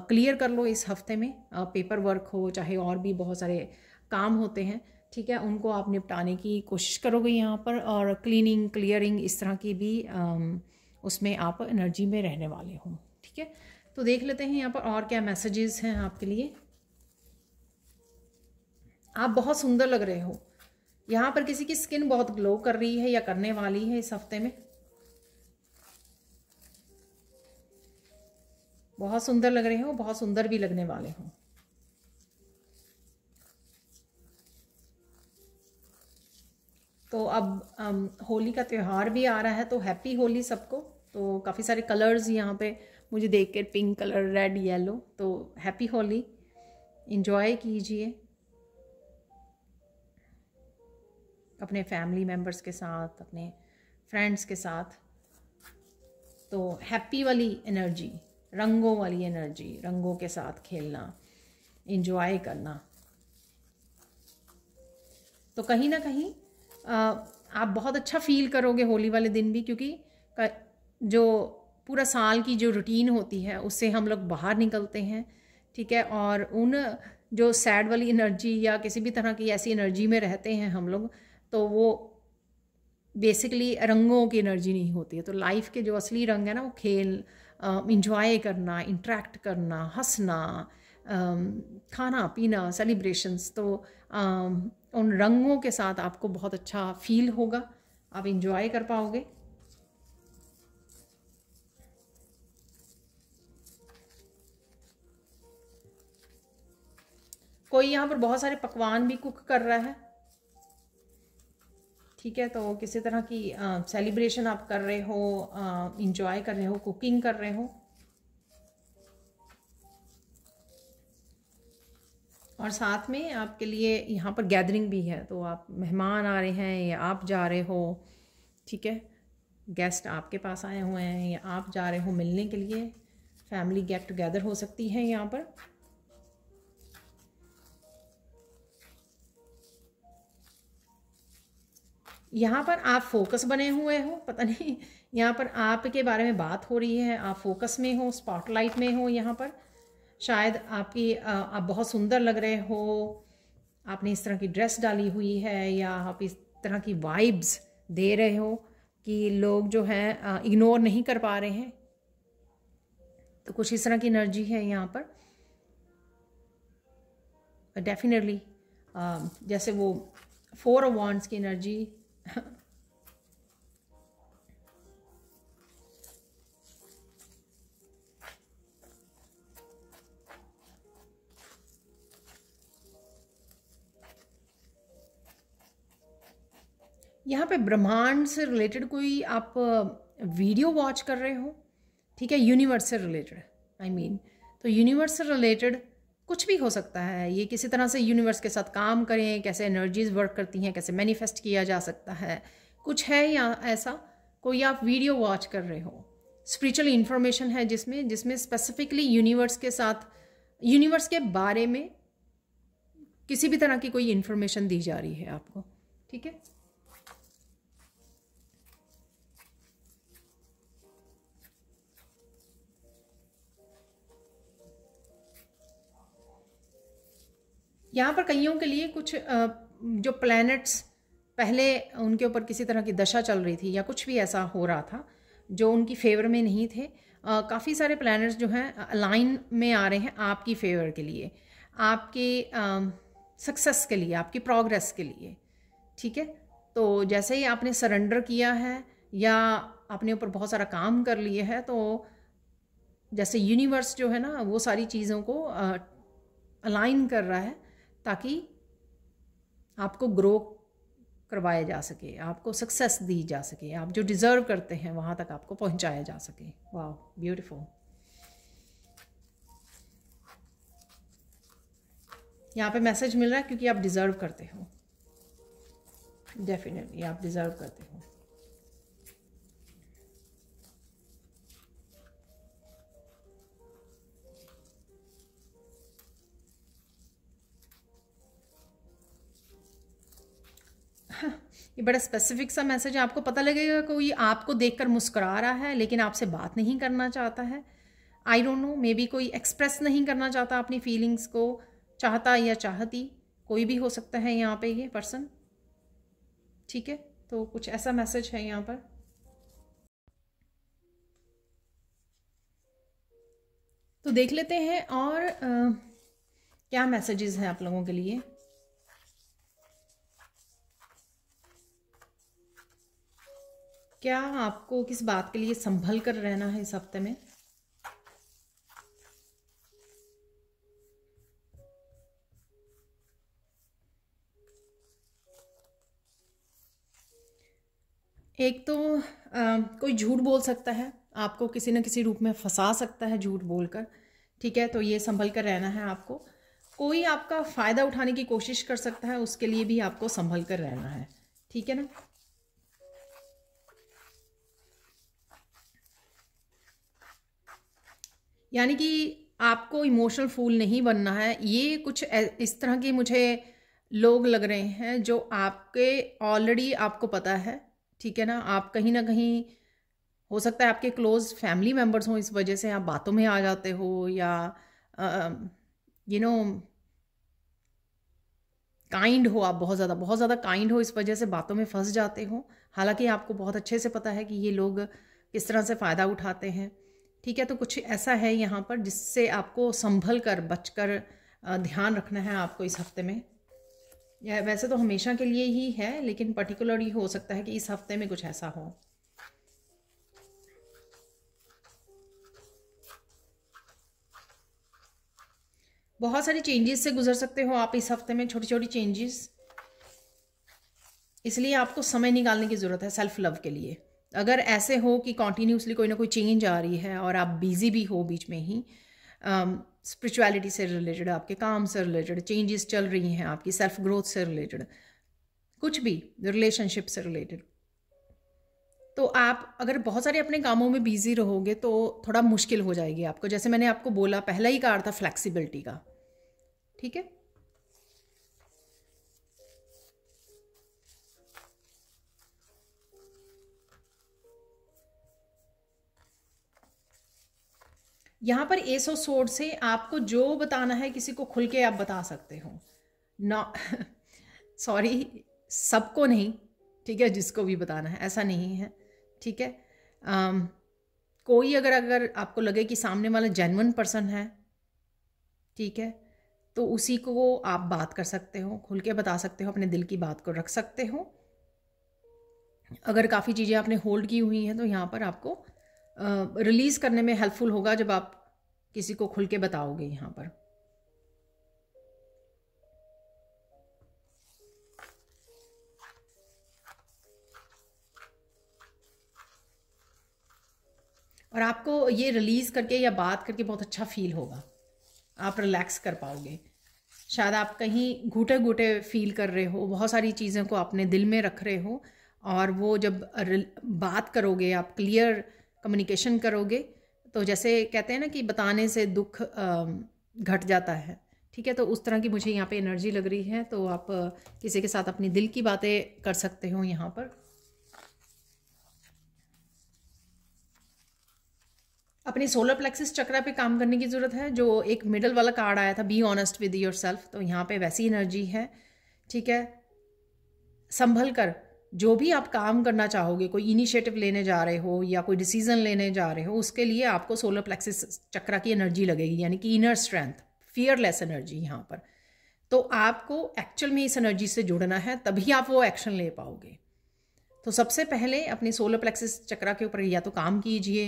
क्लियर कर लो इस हफ्ते में पेपर वर्क हो चाहे और भी बहुत सारे काम होते हैं ठीक है उनको आप निपटाने की कोशिश करोगे यहाँ पर और क्लीनिंग क्लियरिंग इस तरह की भी उसमें आप एनर्जी में रहने वाले हों ठीक है तो देख लेते हैं यहाँ पर और क्या मैसेजेस हैं आपके लिए आप बहुत सुंदर लग रहे हो यहाँ पर किसी की स्किन बहुत ग्लो कर रही है या करने वाली है इस हफ्ते में बहुत सुंदर लग रहे हो बहुत सुंदर भी लगने वाले हो तो अब आम, होली का त्यौहार भी आ रहा है तो हैप्पी होली सबको तो काफ़ी सारे कलर्स यहाँ पे मुझे देख के पिंक कलर रेड येलो तो हैप्पी होली इन्जॉय कीजिए अपने फैमिली मेम्बर्स के साथ अपने फ्रेंड्स के साथ तो हैप्पी वाली एनर्जी रंगों वाली एनर्जी रंगों के साथ खेलना इन्जॉय करना तो कहीं ना कहीं आप बहुत अच्छा फील करोगे होली वाले दिन भी क्योंकि जो पूरा साल की जो रूटीन होती है उससे हम लोग बाहर निकलते हैं ठीक है और उन जो सैड वाली एनर्जी या किसी भी तरह की ऐसी एनर्जी में रहते हैं हम लोग तो वो बेसिकली रंगों की एनर्जी नहीं होती है तो लाइफ के जो असली रंग है ना वो खेल इंजॉय करना इंट्रैक्ट करना हंसना खाना पीना सेलिब्रेशंस तो उन रंगों के साथ आपको बहुत अच्छा फील होगा आप इंजॉय कर पाओगे कोई यहाँ पर बहुत सारे पकवान भी कुक कर रहा है ठीक है तो किसी तरह की सेलिब्रेशन आप कर रहे हो इंजॉय कर रहे हो कुकिंग कर रहे हो और साथ में आपके लिए यहाँ पर गैदरिंग भी है तो आप मेहमान आ रहे हैं या आप जा रहे हो ठीक है गेस्ट आपके पास आए हुए हैं या आप जा रहे हो मिलने के लिए फैमिली गेट टुगेदर हो सकती है यहाँ पर यहाँ पर आप फोकस बने हुए हो पता नहीं यहाँ पर आपके बारे में बात हो रही है आप फोकस में हो स्पॉटलाइट में हो यहाँ पर शायद आपकी आप बहुत सुंदर लग रहे हो आपने इस तरह की ड्रेस डाली हुई है या आप इस तरह की वाइब्स दे रहे हो कि लोग जो हैं इग्नोर नहीं कर पा रहे हैं तो कुछ इस तरह की एनर्जी है यहाँ पर डेफिनेटली जैसे वो फोर वॉन्ट्स की एनर्जी यहाँ पे ब्रह्मांड से रिलेटेड कोई आप वीडियो वॉच कर रहे हो ठीक है यूनिवर्स से रिलेटेड आई मीन तो यूनिवर्स से रिलेटेड कुछ भी हो सकता है ये किसी तरह से यूनिवर्स के साथ काम करें कैसे एनर्जीज़ वर्क करती हैं कैसे मैनिफेस्ट किया जा सकता है कुछ है या ऐसा कोई आप वीडियो वॉच कर रहे हो स्पिरिचुअल इन्फॉर्मेशन है जिसमें जिसमें स्पेसिफिकली यूनिवर्स के साथ यूनिवर्स के बारे में किसी भी तरह की कोई इन्फॉर्मेशन दी जा रही है आपको ठीक है यहाँ पर कईयों के लिए कुछ जो प्लैनेट्स पहले उनके ऊपर किसी तरह की दशा चल रही थी या कुछ भी ऐसा हो रहा था जो उनकी फेवर में नहीं थे काफ़ी सारे प्लैनेट्स जो हैं अलाइन में आ रहे हैं आपकी फेवर के लिए आपके सक्सेस के लिए आपकी प्रोग्रेस के लिए ठीक है तो जैसे ही आपने सरेंडर किया है या आपने ऊपर बहुत सारा काम कर लिए है तो जैसे यूनिवर्स जो है ना वो सारी चीज़ों को अलाइन कर रहा है ताकि आपको ग्रो करवाया जा सके आपको सक्सेस दी जा सके आप जो डिज़र्व करते हैं वहाँ तक आपको पहुँचाया जा सके वाह ब्यूटिफुल यहाँ पे मैसेज मिल रहा है क्योंकि आप डिज़र्व करते हो डेफिनेटली आप डिज़र्व करते हो ये बड़ा स्पेसिफिक सा मैसेज है आपको पता लगेगा कोई आपको कर मुस्करा रहा है लेकिन आपसे बात नहीं करना चाहता है I don't know maybe कोई एक्सप्रेस नहीं करना चाहता अपनी फीलिंग्स को चाहता या चाहती कोई भी हो सकता है यहाँ पे ये पर्सन ठीक है तो कुछ ऐसा मैसेज है यहाँ पर तो देख लेते हैं और आ, क्या मैसेजेस हैं आप लोगों के लिए क्या आपको किस बात के लिए संभल कर रहना है इस हफ्ते में एक तो आ, कोई झूठ बोल सकता है आपको किसी न किसी रूप में फंसा सकता है झूठ बोलकर ठीक है तो ये संभल कर रहना है आपको कोई आपका फ़ायदा उठाने की कोशिश कर सकता है उसके लिए भी आपको संभल कर रहना है ठीक है ना यानी कि आपको इमोशनल फूल नहीं बनना है ये कुछ इस तरह के मुझे लोग लग रहे हैं जो आपके ऑलरेडी आपको पता है ठीक है ना आप कहीं ना कहीं हो सकता है आपके क्लोज़ फैमिली मेम्बर्स हों इस वजह से आप बातों में आ जाते हो या यू नो काइंड हो आप बहुत ज़्यादा बहुत ज़्यादा काइंड हो इस वजह से बातों में फंस जाते हो हालांकि आपको बहुत अच्छे से पता है कि ये लोग किस तरह से फ़ायदा उठाते हैं ठीक है तो कुछ ऐसा है यहाँ पर जिससे आपको संभल कर बच कर ध्यान रखना है आपको इस हफ्ते में या वैसे तो हमेशा के लिए ही है लेकिन पर्टिकुलर ये हो सकता है कि इस हफ्ते में कुछ ऐसा हो बहुत सारी चेंजेस से गुजर सकते हो आप इस हफ्ते में छोटी छोटी चेंजेस इसलिए आपको समय निकालने की ज़रूरत है सेल्फ लव के लिए अगर ऐसे हो कि कॉन्टीन्यूसली कोई ना कोई चेंज आ रही है और आप बिज़ी भी हो बीच में ही स्पिरिचुअलिटी um, से रिलेटेड आपके काम से रिलेटेड चेंजेस चल रही हैं आपकी सेल्फ ग्रोथ से रिलेटेड कुछ भी रिलेशनशिप से रिलेटेड तो आप अगर बहुत सारे अपने कामों में बिजी रहोगे तो थोड़ा मुश्किल हो जाएगी आपको जैसे मैंने आपको बोला पहला ही कार था फ्लैक्सीबिलिटी का ठीक है यहाँ पर एस ऑफ सोर्ड से आपको जो बताना है किसी को खुल के आप बता सकते हो ना सॉरी सबको नहीं ठीक है जिसको भी बताना है ऐसा नहीं है ठीक है um, कोई अगर अगर आपको लगे कि सामने वाला जेनवन पर्सन है ठीक है तो उसी को आप बात कर सकते हो खुल के बता सकते हो अपने दिल की बात को रख सकते हो अगर काफ़ी चीज़ें आपने होल्ड की हुई हैं तो यहाँ पर आपको रिलीज़ करने में हेल्पफुल होगा जब आप किसी को खुल के बताओगे यहाँ पर और आपको ये रिलीज़ करके या बात करके बहुत अच्छा फील होगा आप रिलैक्स कर पाओगे शायद आप कहीं घूटे घूटे फील कर रहे हो बहुत सारी चीज़ों को अपने दिल में रख रहे हो और वो जब बात करोगे आप क्लियर कम्युनिकेशन करोगे तो जैसे कहते हैं ना कि बताने से दुख घट जाता है ठीक है तो उस तरह की मुझे यहाँ पे एनर्जी लग रही है तो आप किसी के साथ अपनी दिल की बातें कर सकते हो यहाँ पर अपने सोलर प्लेक्सिस चक्रा पे काम करने की ज़रूरत है जो एक मिडल वाला कार्ड आया था be honest with yourself तो यहाँ पे वैसी एनर्जी है ठीक है संभल कर जो भी आप काम करना चाहोगे कोई इनिशिएटिव लेने जा रहे हो या कोई डिसीजन लेने जा रहे हो उसके लिए आपको सोलर प्लेक्सिस चक्रा की एनर्जी लगेगी यानी कि इनर स्ट्रेंथ फियरलेस एनर्जी यहाँ पर तो आपको एक्चुअल में इस एनर्जी से जुड़ना है तभी आप वो एक्शन ले पाओगे तो सबसे पहले अपने सोलर प्लेक्सिस चक्रा के ऊपर या तो काम कीजिए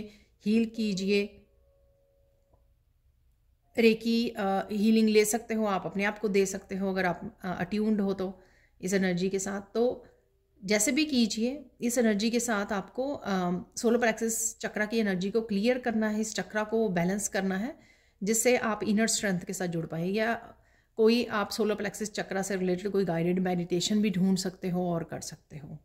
हील कीजिए रेकी हीलिंग ले सकते हो आप अपने आप को दे सकते हो अगर आप अट्यून्ड हो तो इस एनर्जी के साथ तो जैसे भी कीजिए इस एनर्जी के साथ आपको सोलो प्रैक्सिस चक्रा की एनर्जी को क्लियर करना है इस चक्रा को बैलेंस करना है जिससे आप इनर स्ट्रेंथ के साथ जुड़ पाए या कोई आप सोलो प्लेक्सिस चक्रा से रिलेटेड कोई गाइडेड मेडिटेशन भी ढूंढ सकते हो और कर सकते हो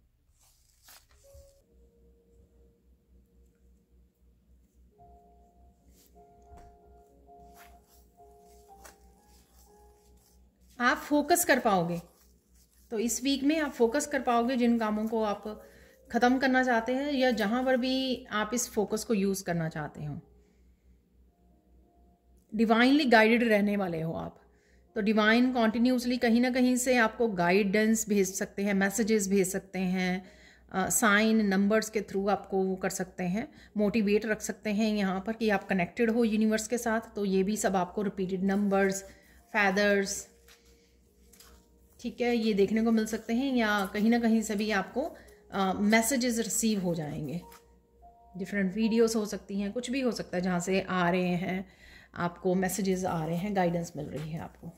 आप फोकस कर पाओगे तो इस वीक में आप फोकस कर पाओगे जिन कामों को आप ख़त्म करना चाहते हैं या जहाँ पर भी आप इस फोकस को यूज़ करना चाहते हो डिवाइनली गाइडेड रहने वाले हो आप तो डिवाइन कॉन्टीन्यूसली कहीं ना कहीं से आपको गाइडेंस भेज सकते हैं मैसेजेस भेज सकते हैं साइन नंबर्स के थ्रू आपको वो कर सकते हैं मोटिवेट रख सकते हैं यहाँ पर कि आप कनेक्टेड हो यूनिवर्स के साथ तो ये भी सब आपको रिपीटेड नंबर्स फैदर्स ठीक है ये देखने को मिल सकते हैं या कहीं ना कहीं से भी आपको मैसेजेस रिसीव हो जाएंगे डिफरेंट वीडियोस हो सकती हैं कुछ भी हो सकता है जहाँ से आ रहे हैं आपको मैसेजेस आ रहे हैं गाइडेंस मिल रही है आपको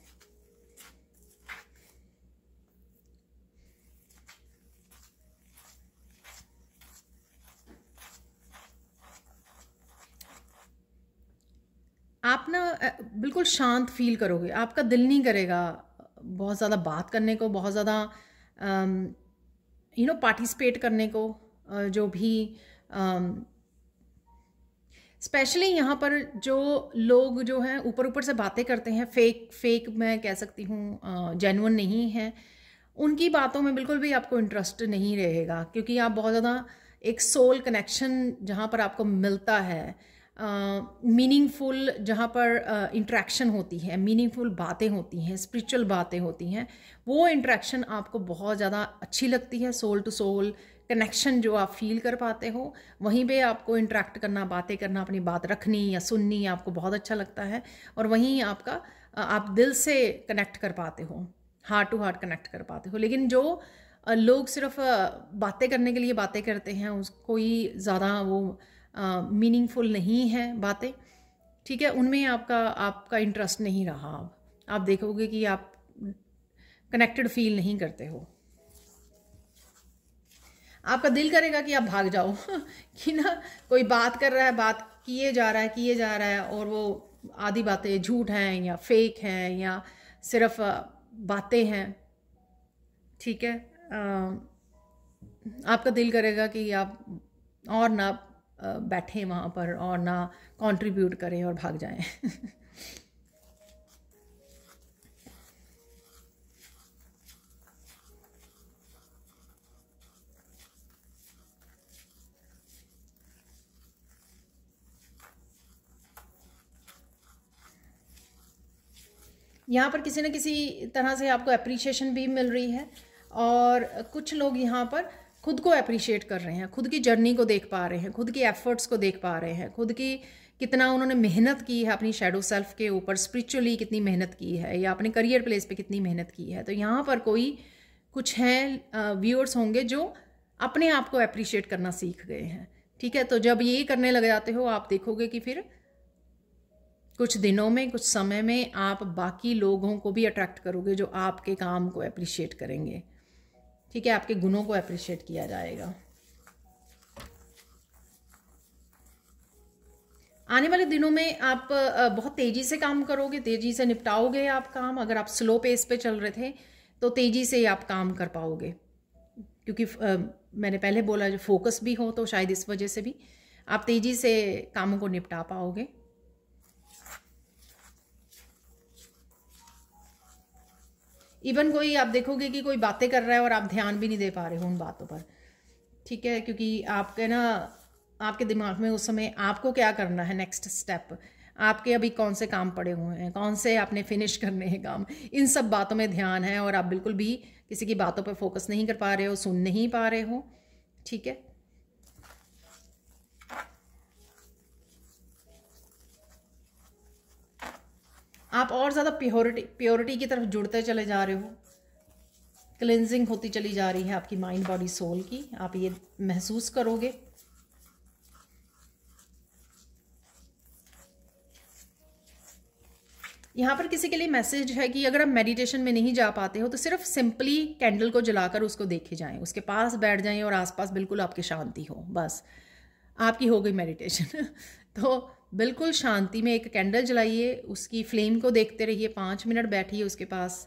आप ना बिल्कुल शांत फील करोगे आपका दिल नहीं करेगा बहुत ज़्यादा बात करने को बहुत ज़्यादा यू नो पार्टिसिपेट करने को जो भी स्पेशली यहाँ पर जो लोग जो हैं ऊपर ऊपर से बातें करते हैं फेक फेक मैं कह सकती हूँ जेनुअन नहीं है उनकी बातों में बिल्कुल भी आपको इंटरेस्ट नहीं रहेगा क्योंकि आप बहुत ज़्यादा एक सोल कनेक्शन जहाँ पर आपको मिलता है मीनिंगफुल जहाँ पर इंट्रैक्शन होती है मीनिंगफुल बातें होती हैं स्पिरिचुअल बातें होती हैं वो इंट्रैक्शन आपको बहुत ज़्यादा अच्छी लगती है सोल टू सोल कनेक्शन जो आप फील कर पाते हो वहीं पे आपको इंट्रैक्ट करना बातें करना अपनी बात रखनी या सुननी आपको बहुत अच्छा लगता है और वहीं आपका आप दिल से कनेक्ट कर पाते हो हार्ट टू हार्ट कनेक्ट कर पाते हो लेकिन जो लोग सिर्फ बातें करने के लिए बातें करते हैं उसको ही ज़्यादा वो मीनिंगफुल नहीं है बातें ठीक है उनमें आपका आपका इंटरेस्ट नहीं रहा अब आप देखोगे कि आप कनेक्टेड फील नहीं करते हो आपका दिल करेगा कि आप भाग जाओ कि ना कोई बात कर रहा है बात किए जा रहा है किए जा रहा है और वो आधी बातें झूठ हैं या फेक हैं या सिर्फ बातें हैं ठीक है आपका दिल करेगा कि आप और ना बैठें वहाँ पर और ना कंट्रीब्यूट करें और भाग जाएं यहाँ पर किसी न किसी तरह से आपको अप्रिशिएशन भी मिल रही है और कुछ लोग यहाँ पर खुद को अप्रिशिएट कर रहे हैं खुद की जर्नी को देख पा रहे हैं खुद की एफर्ट्स को देख पा रहे हैं खुद की कितना उन्होंने मेहनत की है अपनी शेडो सेल्फ के ऊपर स्पिरिचुअली कितनी मेहनत की है या अपने करियर प्लेस पे कितनी मेहनत की है तो यहाँ पर कोई कुछ हैं व्यूअर्स होंगे जो अपने आप को अप्रिशिएट करना सीख गए हैं ठीक है तो जब ये करने लग जाते हो आप देखोगे कि फिर कुछ दिनों में कुछ समय में आप बाकी लोगों को भी अट्रैक्ट करोगे जो आपके काम को अप्रिशिएट करेंगे ठीक है आपके गुणों को अप्रिशिएट किया जाएगा आने वाले दिनों में आप बहुत तेज़ी से काम करोगे तेज़ी से निपटाओगे आप काम अगर आप स्लो पेस पे चल रहे थे तो तेज़ी से आप काम कर पाओगे क्योंकि मैंने पहले बोला जो फोकस भी हो तो शायद इस वजह से भी आप तेज़ी से कामों को निपटा पाओगे इवन कोई आप देखोगे कि कोई बातें कर रहा है और आप ध्यान भी नहीं दे पा रहे हो उन बातों पर ठीक है क्योंकि आपके ना आपके दिमाग में उस समय आपको क्या करना है नेक्स्ट स्टेप आपके अभी कौन से काम पड़े हुए हैं कौन से आपने फिनिश करने हैं काम इन सब बातों में ध्यान है और आप बिल्कुल भी किसी की बातों पर फोकस नहीं कर पा रहे हो सुन नहीं पा रहे हो ठीक है आप और ज़्यादा प्योरिटी प्योरिटी की तरफ जुड़ते चले जा रहे हो क्लिनजिंग होती चली जा रही है आपकी माइंड बॉडी सोल की आप ये महसूस करोगे यहाँ पर किसी के लिए मैसेज है कि अगर आप मेडिटेशन में नहीं जा पाते हो तो सिर्फ सिंपली कैंडल को जलाकर उसको देखे जाएं उसके पास बैठ जाएं और आसपास बिल्कुल आपकी शांति हो बस आपकी हो गई मेडिटेशन तो बिल्कुल शांति में एक कैंडल जलाइए उसकी फ्लेम को देखते रहिए पाँच मिनट बैठिए उसके पास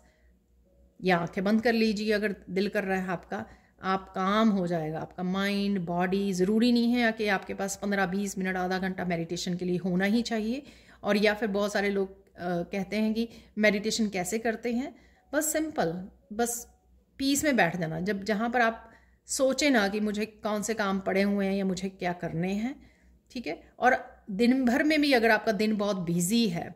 या आंखें बंद कर लीजिए अगर दिल कर रहा है आपका आप काम हो जाएगा आपका माइंड बॉडी ज़रूरी नहीं है कि आपके पास पंद्रह बीस मिनट आधा घंटा मेडिटेशन के लिए होना ही चाहिए और या फिर बहुत सारे लोग कहते हैं कि मेडिटेशन कैसे करते हैं बस सिंपल बस पीस में बैठ जाना जब जहाँ पर आप सोचें ना कि मुझे कौन से काम पड़े हुए हैं या मुझे क्या करने हैं ठीक है और दिन भर में भी अगर आपका दिन बहुत बिजी है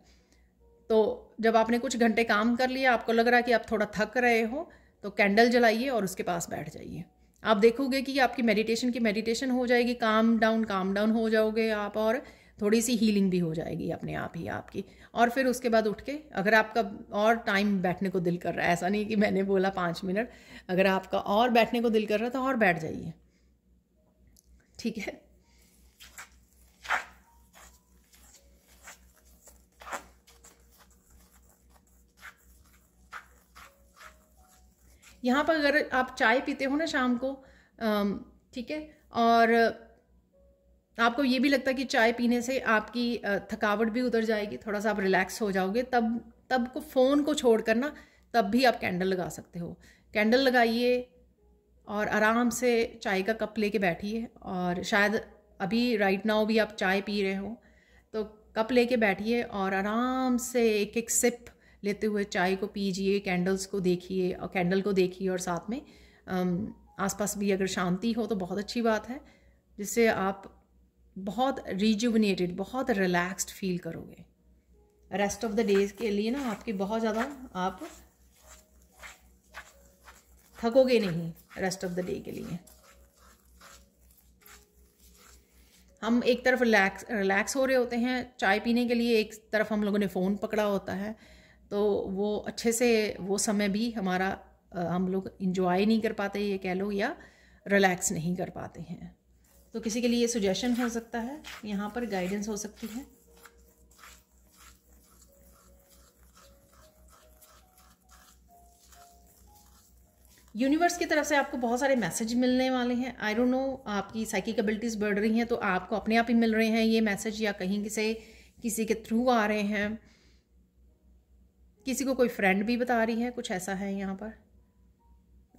तो जब आपने कुछ घंटे काम कर लिया आपको लग रहा है कि आप थोड़ा थक रहे हो तो कैंडल जलाइए और उसके पास बैठ जाइए आप देखोगे कि आपकी मेडिटेशन की मेडिटेशन हो जाएगी काम डाउन काम डाउन हो जाओगे आप और थोड़ी सी हीलिंग भी हो जाएगी अपने आप ही आपकी और फिर उसके बाद उठ के अगर आपका और टाइम बैठने को दिल कर रहा है ऐसा नहीं कि मैंने बोला पाँच मिनट अगर आपका और बैठने को दिल कर रहा है तो और बैठ जाइए ठीक है यहाँ पर अगर आप चाय पीते हो ना शाम को ठीक है और आपको ये भी लगता है कि चाय पीने से आपकी थकावट भी उतर जाएगी थोड़ा सा आप रिलैक्स हो जाओगे तब तब को फ़ोन को छोड़ कर ना तब भी आप कैंडल लगा सकते हो कैंडल लगाइए और आराम से चाय का कप लेके बैठिए और शायद अभी राइट नाउ भी आप चाय पी रहे हो तो कप लेके बैठिए और आराम से एक एक सिप लेते हुए चाय को पीजिए कैंडल्स को देखिए और कैंडल को देखिए और साथ में आसपास भी अगर शांति हो तो बहुत अच्छी बात है जिससे आप बहुत रिजुबनेटेड बहुत रिलैक्स्ड फील करोगे रेस्ट ऑफ द डेज के लिए ना आपकी बहुत ज़्यादा आप थकोगे नहीं रेस्ट ऑफ द डे के लिए हम एक तरफ रिलैक्स रिलैक्स हो रहे होते हैं चाय पीने के लिए एक तरफ हम लोगों ने फ़ोन पकड़ा होता है तो वो अच्छे से वो समय भी हमारा हम लोग इंजॉय नहीं कर पाते ये कह लो या रिलैक्स नहीं कर पाते हैं तो किसी के लिए ये सुजेशन हो सकता है यहाँ पर गाइडेंस हो सकती है यूनिवर्स की तरफ से आपको बहुत सारे मैसेज मिलने वाले हैं आई डोंट नो आपकी साइकिक एबिलिटीज़ बढ़ रही हैं तो आपको अपने आप ही मिल रहे हैं ये मैसेज या कहीं किसे किसी के थ्रू आ रहे हैं किसी को कोई फ्रेंड भी बता रही है कुछ ऐसा है यहाँ पर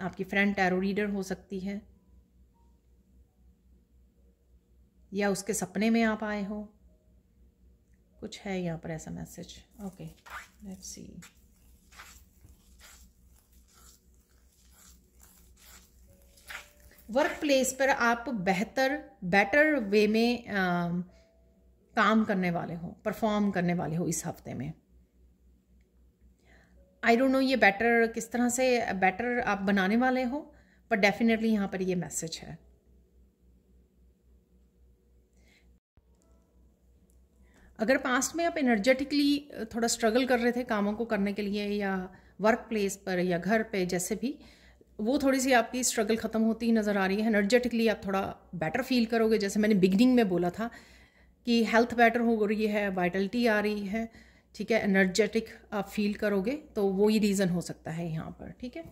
आपकी फ्रेंड टैरो रीडर हो सकती है या उसके सपने में आप आए हो कुछ है यहाँ पर ऐसा message okay let's see workplace पर आप बेहतर बेटर वे में आ, काम करने वाले हो परफॉर्म करने वाले हो इस हफ्ते में आई डोंट नो ये बेटर किस तरह से बेटर आप बनाने वाले हो बट डेफिनेटली यहाँ पर ये मैसेज है अगर पास्ट में आप एनर्जेटिकली थोड़ा स्ट्रगल कर रहे थे कामों को करने के लिए या वर्क प्लेस पर या घर पे जैसे भी वो थोड़ी सी आपकी स्ट्रगल ख़त्म होती नज़र आ रही है एनर्जेटिकली आप थोड़ा बेटर फील करोगे जैसे मैंने बिगनिंग में बोला था कि हेल्थ बेटर हो रही है वाइटलिटी आ रही है ठीक है एनर्जेटिक आप फील करोगे तो वो ही रीज़न हो सकता है यहाँ पर ठीक है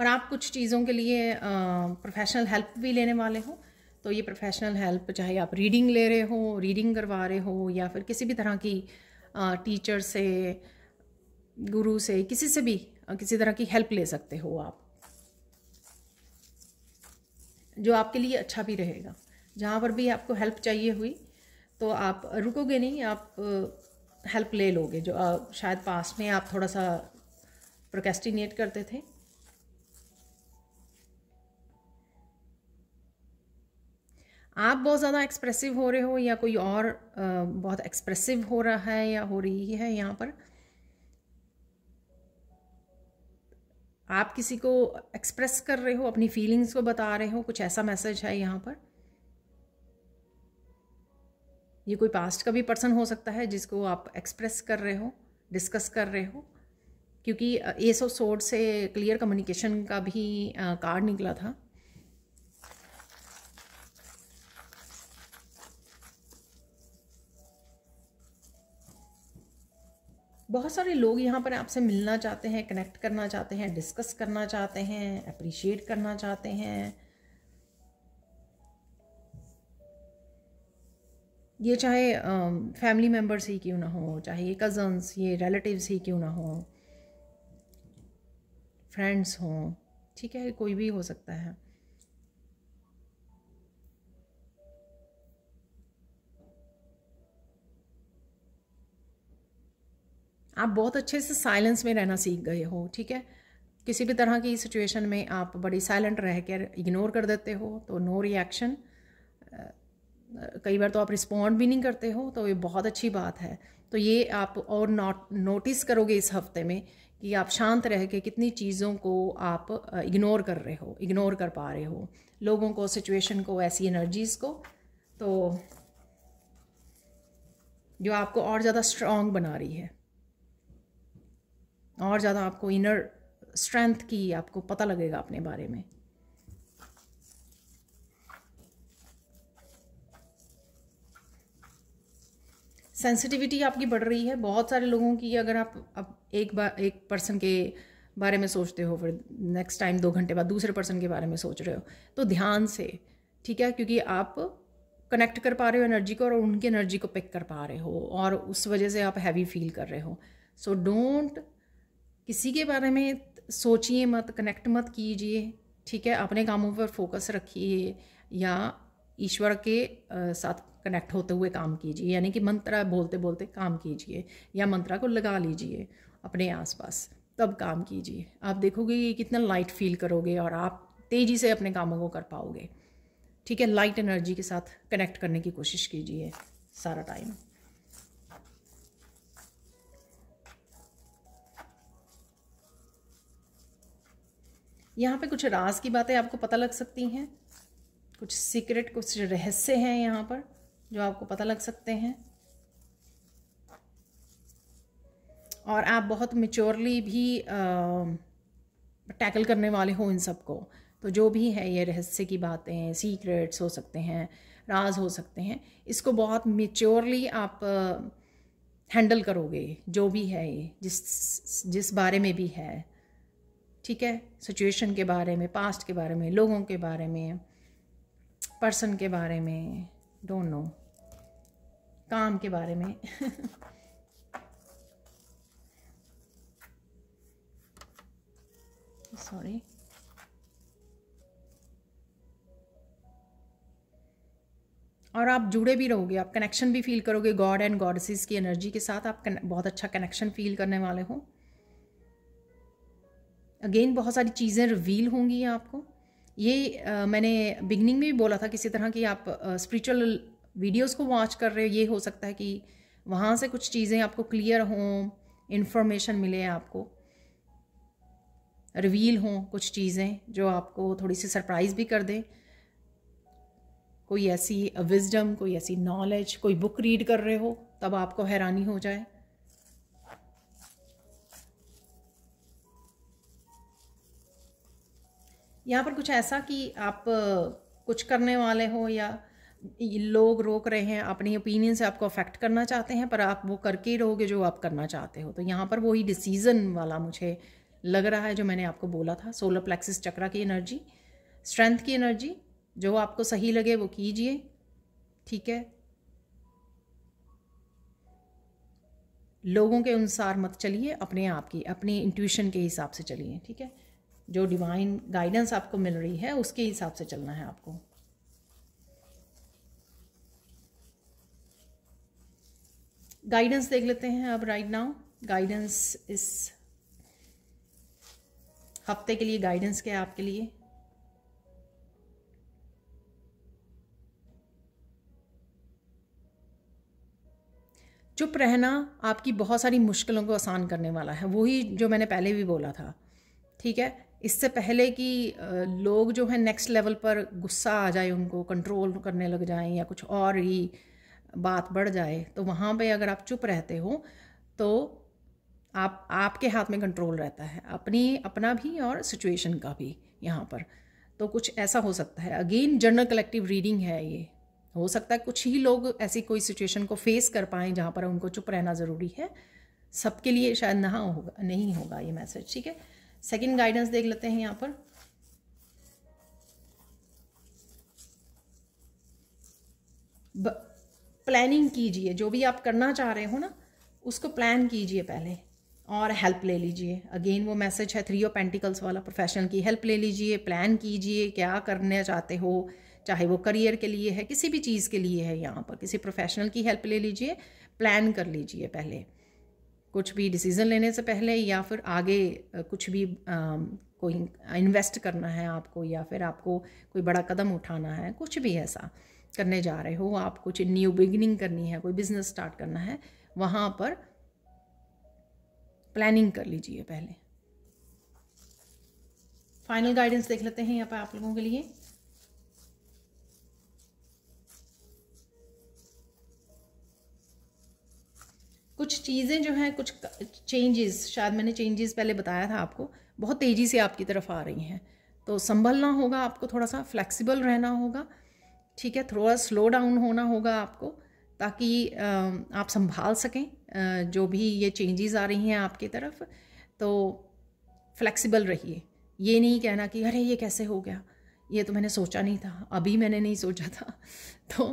और आप कुछ चीज़ों के लिए प्रोफेशनल हेल्प भी लेने वाले हो तो ये प्रोफेशनल हेल्प चाहे आप रीडिंग ले रहे हो रीडिंग करवा रहे हो या फिर किसी भी तरह की टीचर से गुरु से किसी से भी किसी तरह की हेल्प ले सकते हो आप जो आपके लिए अच्छा भी रहेगा जहाँ पर भी आपको हेल्प चाहिए हुई तो आप रुकोगे नहीं आप हेल्प ले लोगे जो आ, शायद पास में आप थोड़ा सा प्रोकेस्टिनेट करते थे आप बहुत ज़्यादा एक्सप्रेसिव हो रहे हो या कोई और आ, बहुत एक्सप्रेसिव हो रहा है या हो रही है यहाँ पर आप किसी को एक्सप्रेस कर रहे हो अपनी फीलिंग्स को बता रहे हो कुछ ऐसा मैसेज है यहाँ पर ये कोई पास्ट का भी पर्सन हो सकता है जिसको आप एक्सप्रेस कर रहे हो डिस्कस कर रहे हो क्योंकि एस ऑफ सोर्ड से क्लियर कम्युनिकेशन का भी कार्ड निकला था बहुत सारे लोग यहाँ पर आपसे मिलना चाहते हैं कनेक्ट करना चाहते हैं डिस्कस करना चाहते हैं अप्रिशिएट करना चाहते हैं ये चाहे फैमिली मेम्बर्स ही क्यों ना हो चाहे ये कज़न्स ये रिलेटिव्स ही क्यों ना हो फ्रेंड्स हों ठीक है कोई भी हो सकता है आप बहुत अच्छे से साइलेंस में रहना सीख गए हो ठीक है किसी भी तरह की सिचुएशन में आप बड़ी साइलेंट रह कर इग्नोर कर देते हो तो नो रिएक्शन कई बार तो आप रिस्पॉन्ड भी नहीं करते हो तो ये बहुत अच्छी बात है तो ये आप और नोट नोटिस करोगे इस हफ्ते में कि आप शांत रह के कितनी चीज़ों को आप इग्नोर कर रहे हो इग्नोर कर पा रहे हो लोगों को सिचुएशन को ऐसी एनर्जीज़ को तो जो आपको और ज़्यादा स्ट्रांग बना रही है और ज़्यादा आपको इनर स्ट्रेंथ की आपको पता लगेगा अपने बारे में सेंसिटिविटी आपकी बढ़ रही है बहुत सारे लोगों की अगर आप अब एक बार एक पर्सन के बारे में सोचते हो फिर नेक्स्ट टाइम दो घंटे बाद दूसरे पर्सन के बारे में सोच रहे हो तो ध्यान से ठीक है क्योंकि आप कनेक्ट कर पा रहे हो एनर्जी को और उनकी एनर्जी को पिक कर पा रहे हो और उस वजह से आप हैवी फील कर रहे हो सो so डोंट किसी के बारे में सोचिए मत कनेक्ट मत कीजिए ठीक है अपने कामों पर फोकस रखिए या ईश्वर के साथ कनेक्ट होते हुए काम कीजिए यानी कि मंत्रा बोलते बोलते काम कीजिए या मंत्रा को लगा लीजिए अपने आसपास तब काम कीजिए आप देखोगे कि कितना लाइट फील करोगे और आप तेज़ी से अपने कामों को कर पाओगे ठीक है लाइट एनर्जी के साथ कनेक्ट करने की कोशिश कीजिए सारा टाइम यहाँ पे कुछ राज की बातें आपको पता लग सकती हैं कुछ सीक्रेट कुछ रहस्य हैं यहाँ पर जो आपको पता लग सकते हैं और आप बहुत मेच्योरली भी टैकल करने वाले हो इन सबको तो जो भी है ये रहस्य की बातें सीक्रेट्स हो सकते हैं राज हो सकते हैं इसको बहुत मेच्योरली आप हैंडल करोगे जो भी है ये जिस जिस बारे में भी है ठीक है सिचुएशन के बारे में पास्ट के बारे में लोगों के बारे में पर्सन के बारे में डोंट नो काम के बारे में सॉरी और आप जुड़े भी रहोगे आप कनेक्शन भी फील करोगे गॉड एंड गॉडसेस की एनर्जी के साथ आप बहुत अच्छा कनेक्शन फील करने वाले हो अगेन बहुत सारी चीज़ें रिवील होंगी आपको ये आ, मैंने बिगनिंग में भी बोला था किसी तरह की आप स्पिरिचुअल वीडियोस को वॉच कर रहे हो ये हो सकता है कि वहाँ से कुछ चीज़ें आपको क्लियर हों इन्फॉर्मेशन मिले आपको रिवील हों कुछ चीज़ें जो आपको थोड़ी सी सरप्राइज भी कर दें कोई ऐसी विजडम कोई ऐसी नॉलेज कोई बुक रीड कर रहे हो तब आपको हैरानी हो जाए यहाँ पर कुछ ऐसा कि आप कुछ करने वाले हो या लोग रोक रहे हैं अपनी ओपिनियन से आपको अफेक्ट करना चाहते हैं पर आप वो करके ही रहोगे जो आप करना चाहते हो तो यहाँ पर वही डिसीज़न वाला मुझे लग रहा है जो मैंने आपको बोला था सोलर प्लेक्सिस चक्रा की एनर्जी स्ट्रेंथ की एनर्जी जो आपको सही लगे वो कीजिए ठीक है लोगों के अनुसार मत चलिए अपने आप की अपने इंट्यूशन के हिसाब से चलिए ठीक है जो डिवाइन गाइडेंस आपको मिल रही है उसके हिसाब से चलना है आपको गाइडेंस देख लेते हैं अब राइट नाउ गाइडेंस इस हफ्ते के लिए गाइडेंस क्या है आपके लिए चुप रहना आपकी बहुत सारी मुश्किलों को आसान करने वाला है वही जो मैंने पहले भी बोला था ठीक है इससे पहले कि लोग जो है नेक्स्ट लेवल पर गुस्सा आ जाए उनको कंट्रोल करने लग जाए या कुछ और ही बात बढ़ जाए तो वहाँ पे अगर आप चुप रहते हो तो आप आपके हाथ में कंट्रोल रहता है अपनी अपना भी और सिचुएशन का भी यहाँ पर तो कुछ ऐसा हो सकता है अगेन जनरल कलेक्टिव रीडिंग है ये हो सकता है कुछ ही लोग ऐसी कोई सिचुएशन को फेस कर पाएँ जहाँ पर उनको चुप रहना ज़रूरी है सबके लिए शायद नहा होगा नहीं होगा ये मैसेज ठीक है सेकंड गाइडेंस देख लेते हैं यहाँ पर प्लानिंग कीजिए जो भी आप करना चाह रहे हो ना उसको प्लान कीजिए पहले और हेल्प ले लीजिए अगेन वो मैसेज है थ्री ओ पेंटिकल्स वाला प्रोफेशनल की हेल्प ले लीजिए प्लान कीजिए क्या करना चाहते हो चाहे वो करियर के लिए है किसी भी चीज़ के लिए है यहाँ पर किसी प्रोफेशनल की हेल्प ले लीजिए प्लान कर लीजिए पहले कुछ भी डिसीज़न लेने से पहले या फिर आगे कुछ भी आ, कोई इन्वेस्ट करना है आपको या फिर आपको कोई बड़ा कदम उठाना है कुछ भी ऐसा करने जा रहे हो आप कुछ न्यू बिगिनिंग करनी है कोई बिजनेस स्टार्ट करना है वहाँ पर प्लानिंग कर लीजिए पहले फाइनल गाइडेंस देख लेते हैं यहाँ पर आप लोगों के लिए कुछ चीज़ें जो हैं कुछ चेंजेस शायद मैंने चेंजेस पहले बताया था आपको बहुत तेज़ी से आपकी तरफ आ रही हैं तो संभलना होगा आपको थोड़ा सा फ्लेक्सिबल रहना होगा ठीक है थोड़ा स्लो डाउन होना होगा आपको ताकि आप संभाल सकें जो भी ये चेंजेस आ रही हैं आपकी तरफ तो फ्लेक्सिबल रहिए ये नहीं कहना कि अरे ये कैसे हो गया ये तो मैंने सोचा नहीं था अभी मैंने नहीं सोचा था तो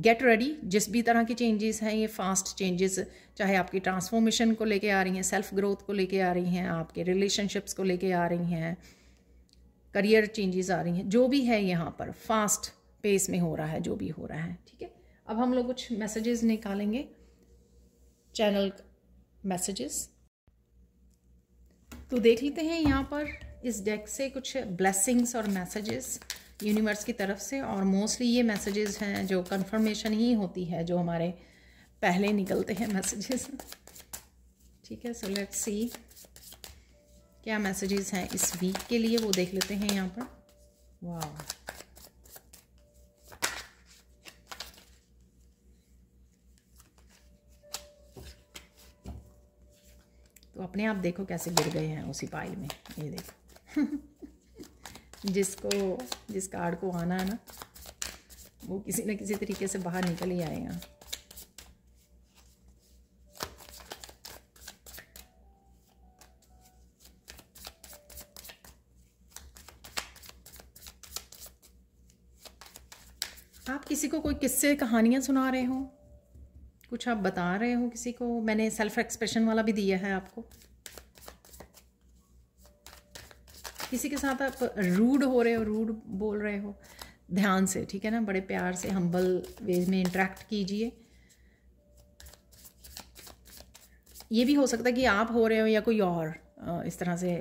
गेट रेडी जिस भी तरह के चेंजेस हैं ये फास्ट चेंजेस चाहे आपकी ट्रांसफॉर्मेशन को लेके आ रही हैं सेल्फ ग्रोथ को लेके आ रही हैं आपके रिलेशनशिप्स को लेके आ रही हैं करियर चेंजेस आ रही हैं जो भी है यहाँ पर फास्ट पेस में हो रहा है जो भी हो रहा है ठीक है अब हम लोग कुछ मैसेजेस निकालेंगे चैनल मैसेजेस तो देख लेते हैं यहाँ पर इस डेक से कुछ ब्लेसिंग्स और मैसेजेस यूनिवर्स की तरफ से और मोस्टली ये मैसेजेस हैं जो कंफर्मेशन ही होती है जो हमारे पहले निकलते हैं मैसेजेस ठीक है सो लेट्स सी क्या मैसेजेस हैं इस वीक के लिए वो देख लेते हैं यहाँ पर वाह तो अपने आप देखो कैसे गिर गए हैं उसी पाइल में ये देखो जिसको जिस कार्ड को आना है ना वो किसी ना किसी तरीके से बाहर निकल ही आएगा आप किसी को कोई किस्से कहानियाँ सुना रहे हो कुछ आप बता रहे हो किसी को मैंने सेल्फ एक्सप्रेशन वाला भी दिया है आपको किसी के साथ आप रूड हो रहे हो रूड बोल रहे हो ध्यान से ठीक है ना बड़े प्यार से हम्बल वेज में इंटरेक्ट कीजिए ये भी हो सकता है कि आप हो रहे हो या कोई और इस तरह से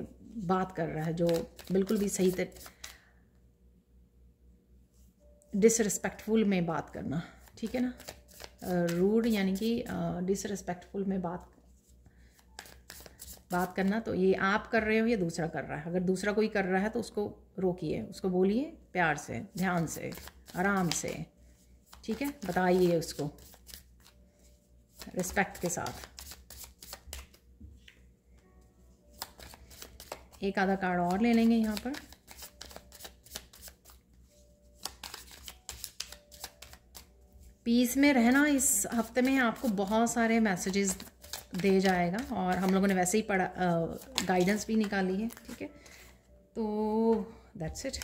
बात कर रहा है जो बिल्कुल भी सही तरह डिसरिस्पेक्टफुल में बात करना ठीक है ना रूड यानी कि डिसरिस्पेक्टफुल में बात बात करना तो ये आप कर रहे हो या दूसरा कर रहा है अगर दूसरा कोई कर रहा है तो उसको रोकिए उसको बोलिए प्यार से ध्यान से आराम से ठीक है बताइए उसको रिस्पेक्ट के साथ एक आधा कार्ड और ले लेंगे यहाँ पर पीस में रहना इस हफ्ते में आपको बहुत सारे मैसेजेस दे जाएगा और हम लोगों ने वैसे ही पढ़ा गाइडेंस भी निकाली है ठीक है तो दैट्स इट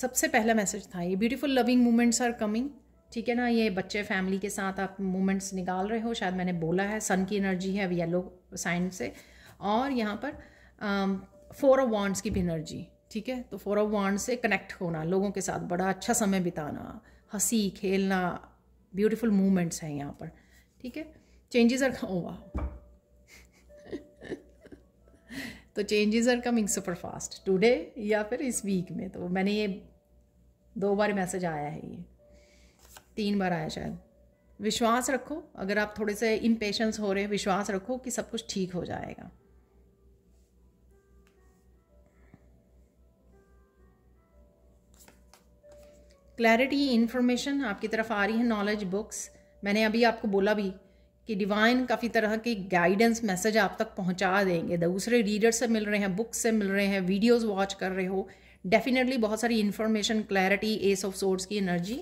सबसे पहला मैसेज था ये beautiful loving moments are coming ठीक है ना ये बच्चे फैमिली के साथ आप मोमेंट्स निकाल रहे हो शायद मैंने बोला है सन की एनर्जी है अब येलो साइन से और यहाँ पर फोर ऑफ वांड्स की भी एनर्जी ठीक है तो फोर ऑफ वांड से कनेक्ट होना लोगों के साथ बड़ा अच्छा समय बिताना हंसी खेलना ब्यूटीफुल मूमेंट्स हैं यहाँ पर ठीक है चेंजेस आर ओ वाह तो changes are coming super fast today या फिर इस वीक में तो मैंने ये दो बार मैसेज आया है ये तीन बार आया शायद विश्वास रखो अगर आप थोड़े से इम्पेशंस हो रहे हैं विश्वास रखो कि सब कुछ ठीक हो जाएगा क्लैरिटी इन्फॉर्मेशन आपकी तरफ आ रही है नॉलेज बुक्स मैंने अभी आपको बोला भी कि डिवाइन काफ़ी तरह के गाइडेंस मैसेज आप तक पहुंचा देंगे दूसरे रीडर से मिल रहे हैं बुक्स से मिल रहे हैं वीडियोस वॉच कर रहे हो डेफिनेटली बहुत सारी information clarity ace of swords की एनर्जी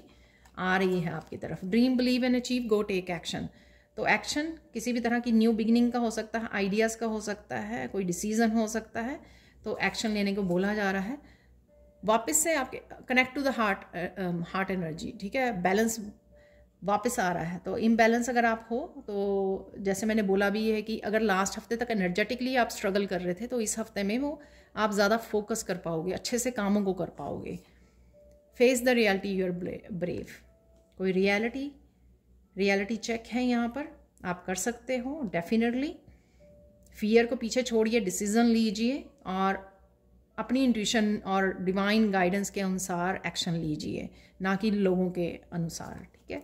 आ रही है आपकी तरफ dream believe and achieve go take action तो एक्शन किसी भी तरह की न्यू बिगिनिंग का हो सकता है आइडियाज़ का हो सकता है कोई डिसीज़न हो सकता है तो एक्शन लेने को बोला जा रहा है वापस से आपके connect to the heart heart energy ठीक है बैलेंस वापस आ रहा है तो इम्बैलेंस अगर आप हो तो जैसे मैंने बोला भी है कि अगर लास्ट हफ्ते तक एनर्जेटिकली आप स्ट्रगल कर रहे थे तो इस हफ्ते में वो आप ज़्यादा फोकस कर पाओगे अच्छे से कामों को कर पाओगे face the reality you are brave कोई रियलिटी रियलिटी चेक है यहाँ पर आप कर सकते हो डेफिनेटली फियर को पीछे छोड़िए डिसीज़न लीजिए और अपनी इंट्यूशन और डिवाइन गाइडेंस के अनुसार एक्शन लीजिए ना कि लोगों के अनुसार ठीक है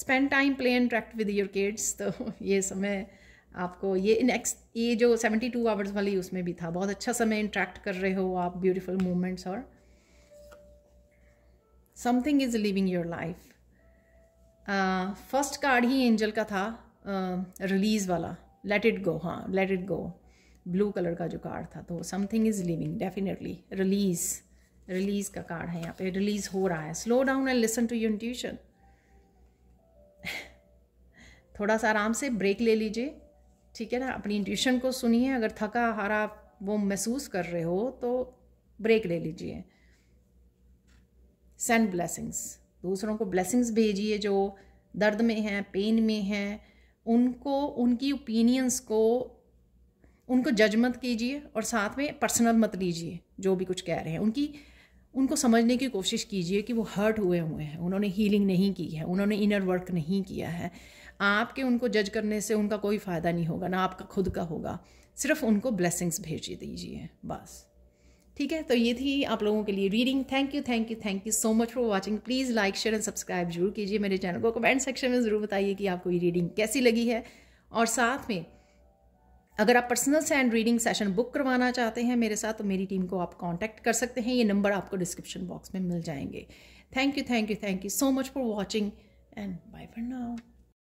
spend time play and interact with your kids तो ये समय आपको ये नेक्स्ट ये जो सेवेंटी टू आवर्स वाली उसमें भी था बहुत अच्छा समय इंट्रैक्ट कर रहे हो आप ब्यूटीफुल मोमेंट्स और something is leaving your life first card ही एंजल का था रिलीज़ uh, वाला लेट इट गो हाँ let it go blue colour का जो कार्ड था तो something is leaving definitely release release का कार्ड है यहाँ पे रिलीज़ हो रहा है slow down and listen to your intuition थोड़ा सा आराम से ब्रेक ले लीजिए ठीक है ना अपनी ट्यूशन को सुनिए अगर थका हारा वो महसूस कर रहे हो तो ब्रेक ले लीजिए सेंड ब्लेसिंग्स दूसरों को ब्लेसिंग्स भेजिए जो दर्द में हैं पेन में हैं उनको उनकी ओपिनियंस को उनको जज मत कीजिए और साथ में पर्सनल मत लीजिए जो भी कुछ कह रहे हैं उनकी उनको समझने की कोशिश कीजिए कि वो हर्ट हुए हुए हैं उन्होंने हीलिंग नहीं की है उन्होंने इनर वर्क नहीं किया है आपके उनको जज करने से उनका कोई फ़ायदा नहीं होगा ना आपका खुद का होगा सिर्फ उनको ब्लेसिंग्स भेज दीजिए बस ठीक है तो ये थी आप लोगों के लिए reading thank you thank you thank you so much for watching please like share and subscribe जरूर कीजिए मेरे चैनल को कमेंट सेक्शन में ज़रूर बताइए कि आपको ये रीडिंग कैसी लगी है और साथ में अगर आप personalised reading session book करवाना चाहते हैं मेरे साथ तो मेरी टीम को आप कांटेक्ट कर सकते हैं ये नंबर आपको डिस्क्रिप्शन बॉक्स में मिल जाएंगे thank you thank you thank you so much for watching and bye for now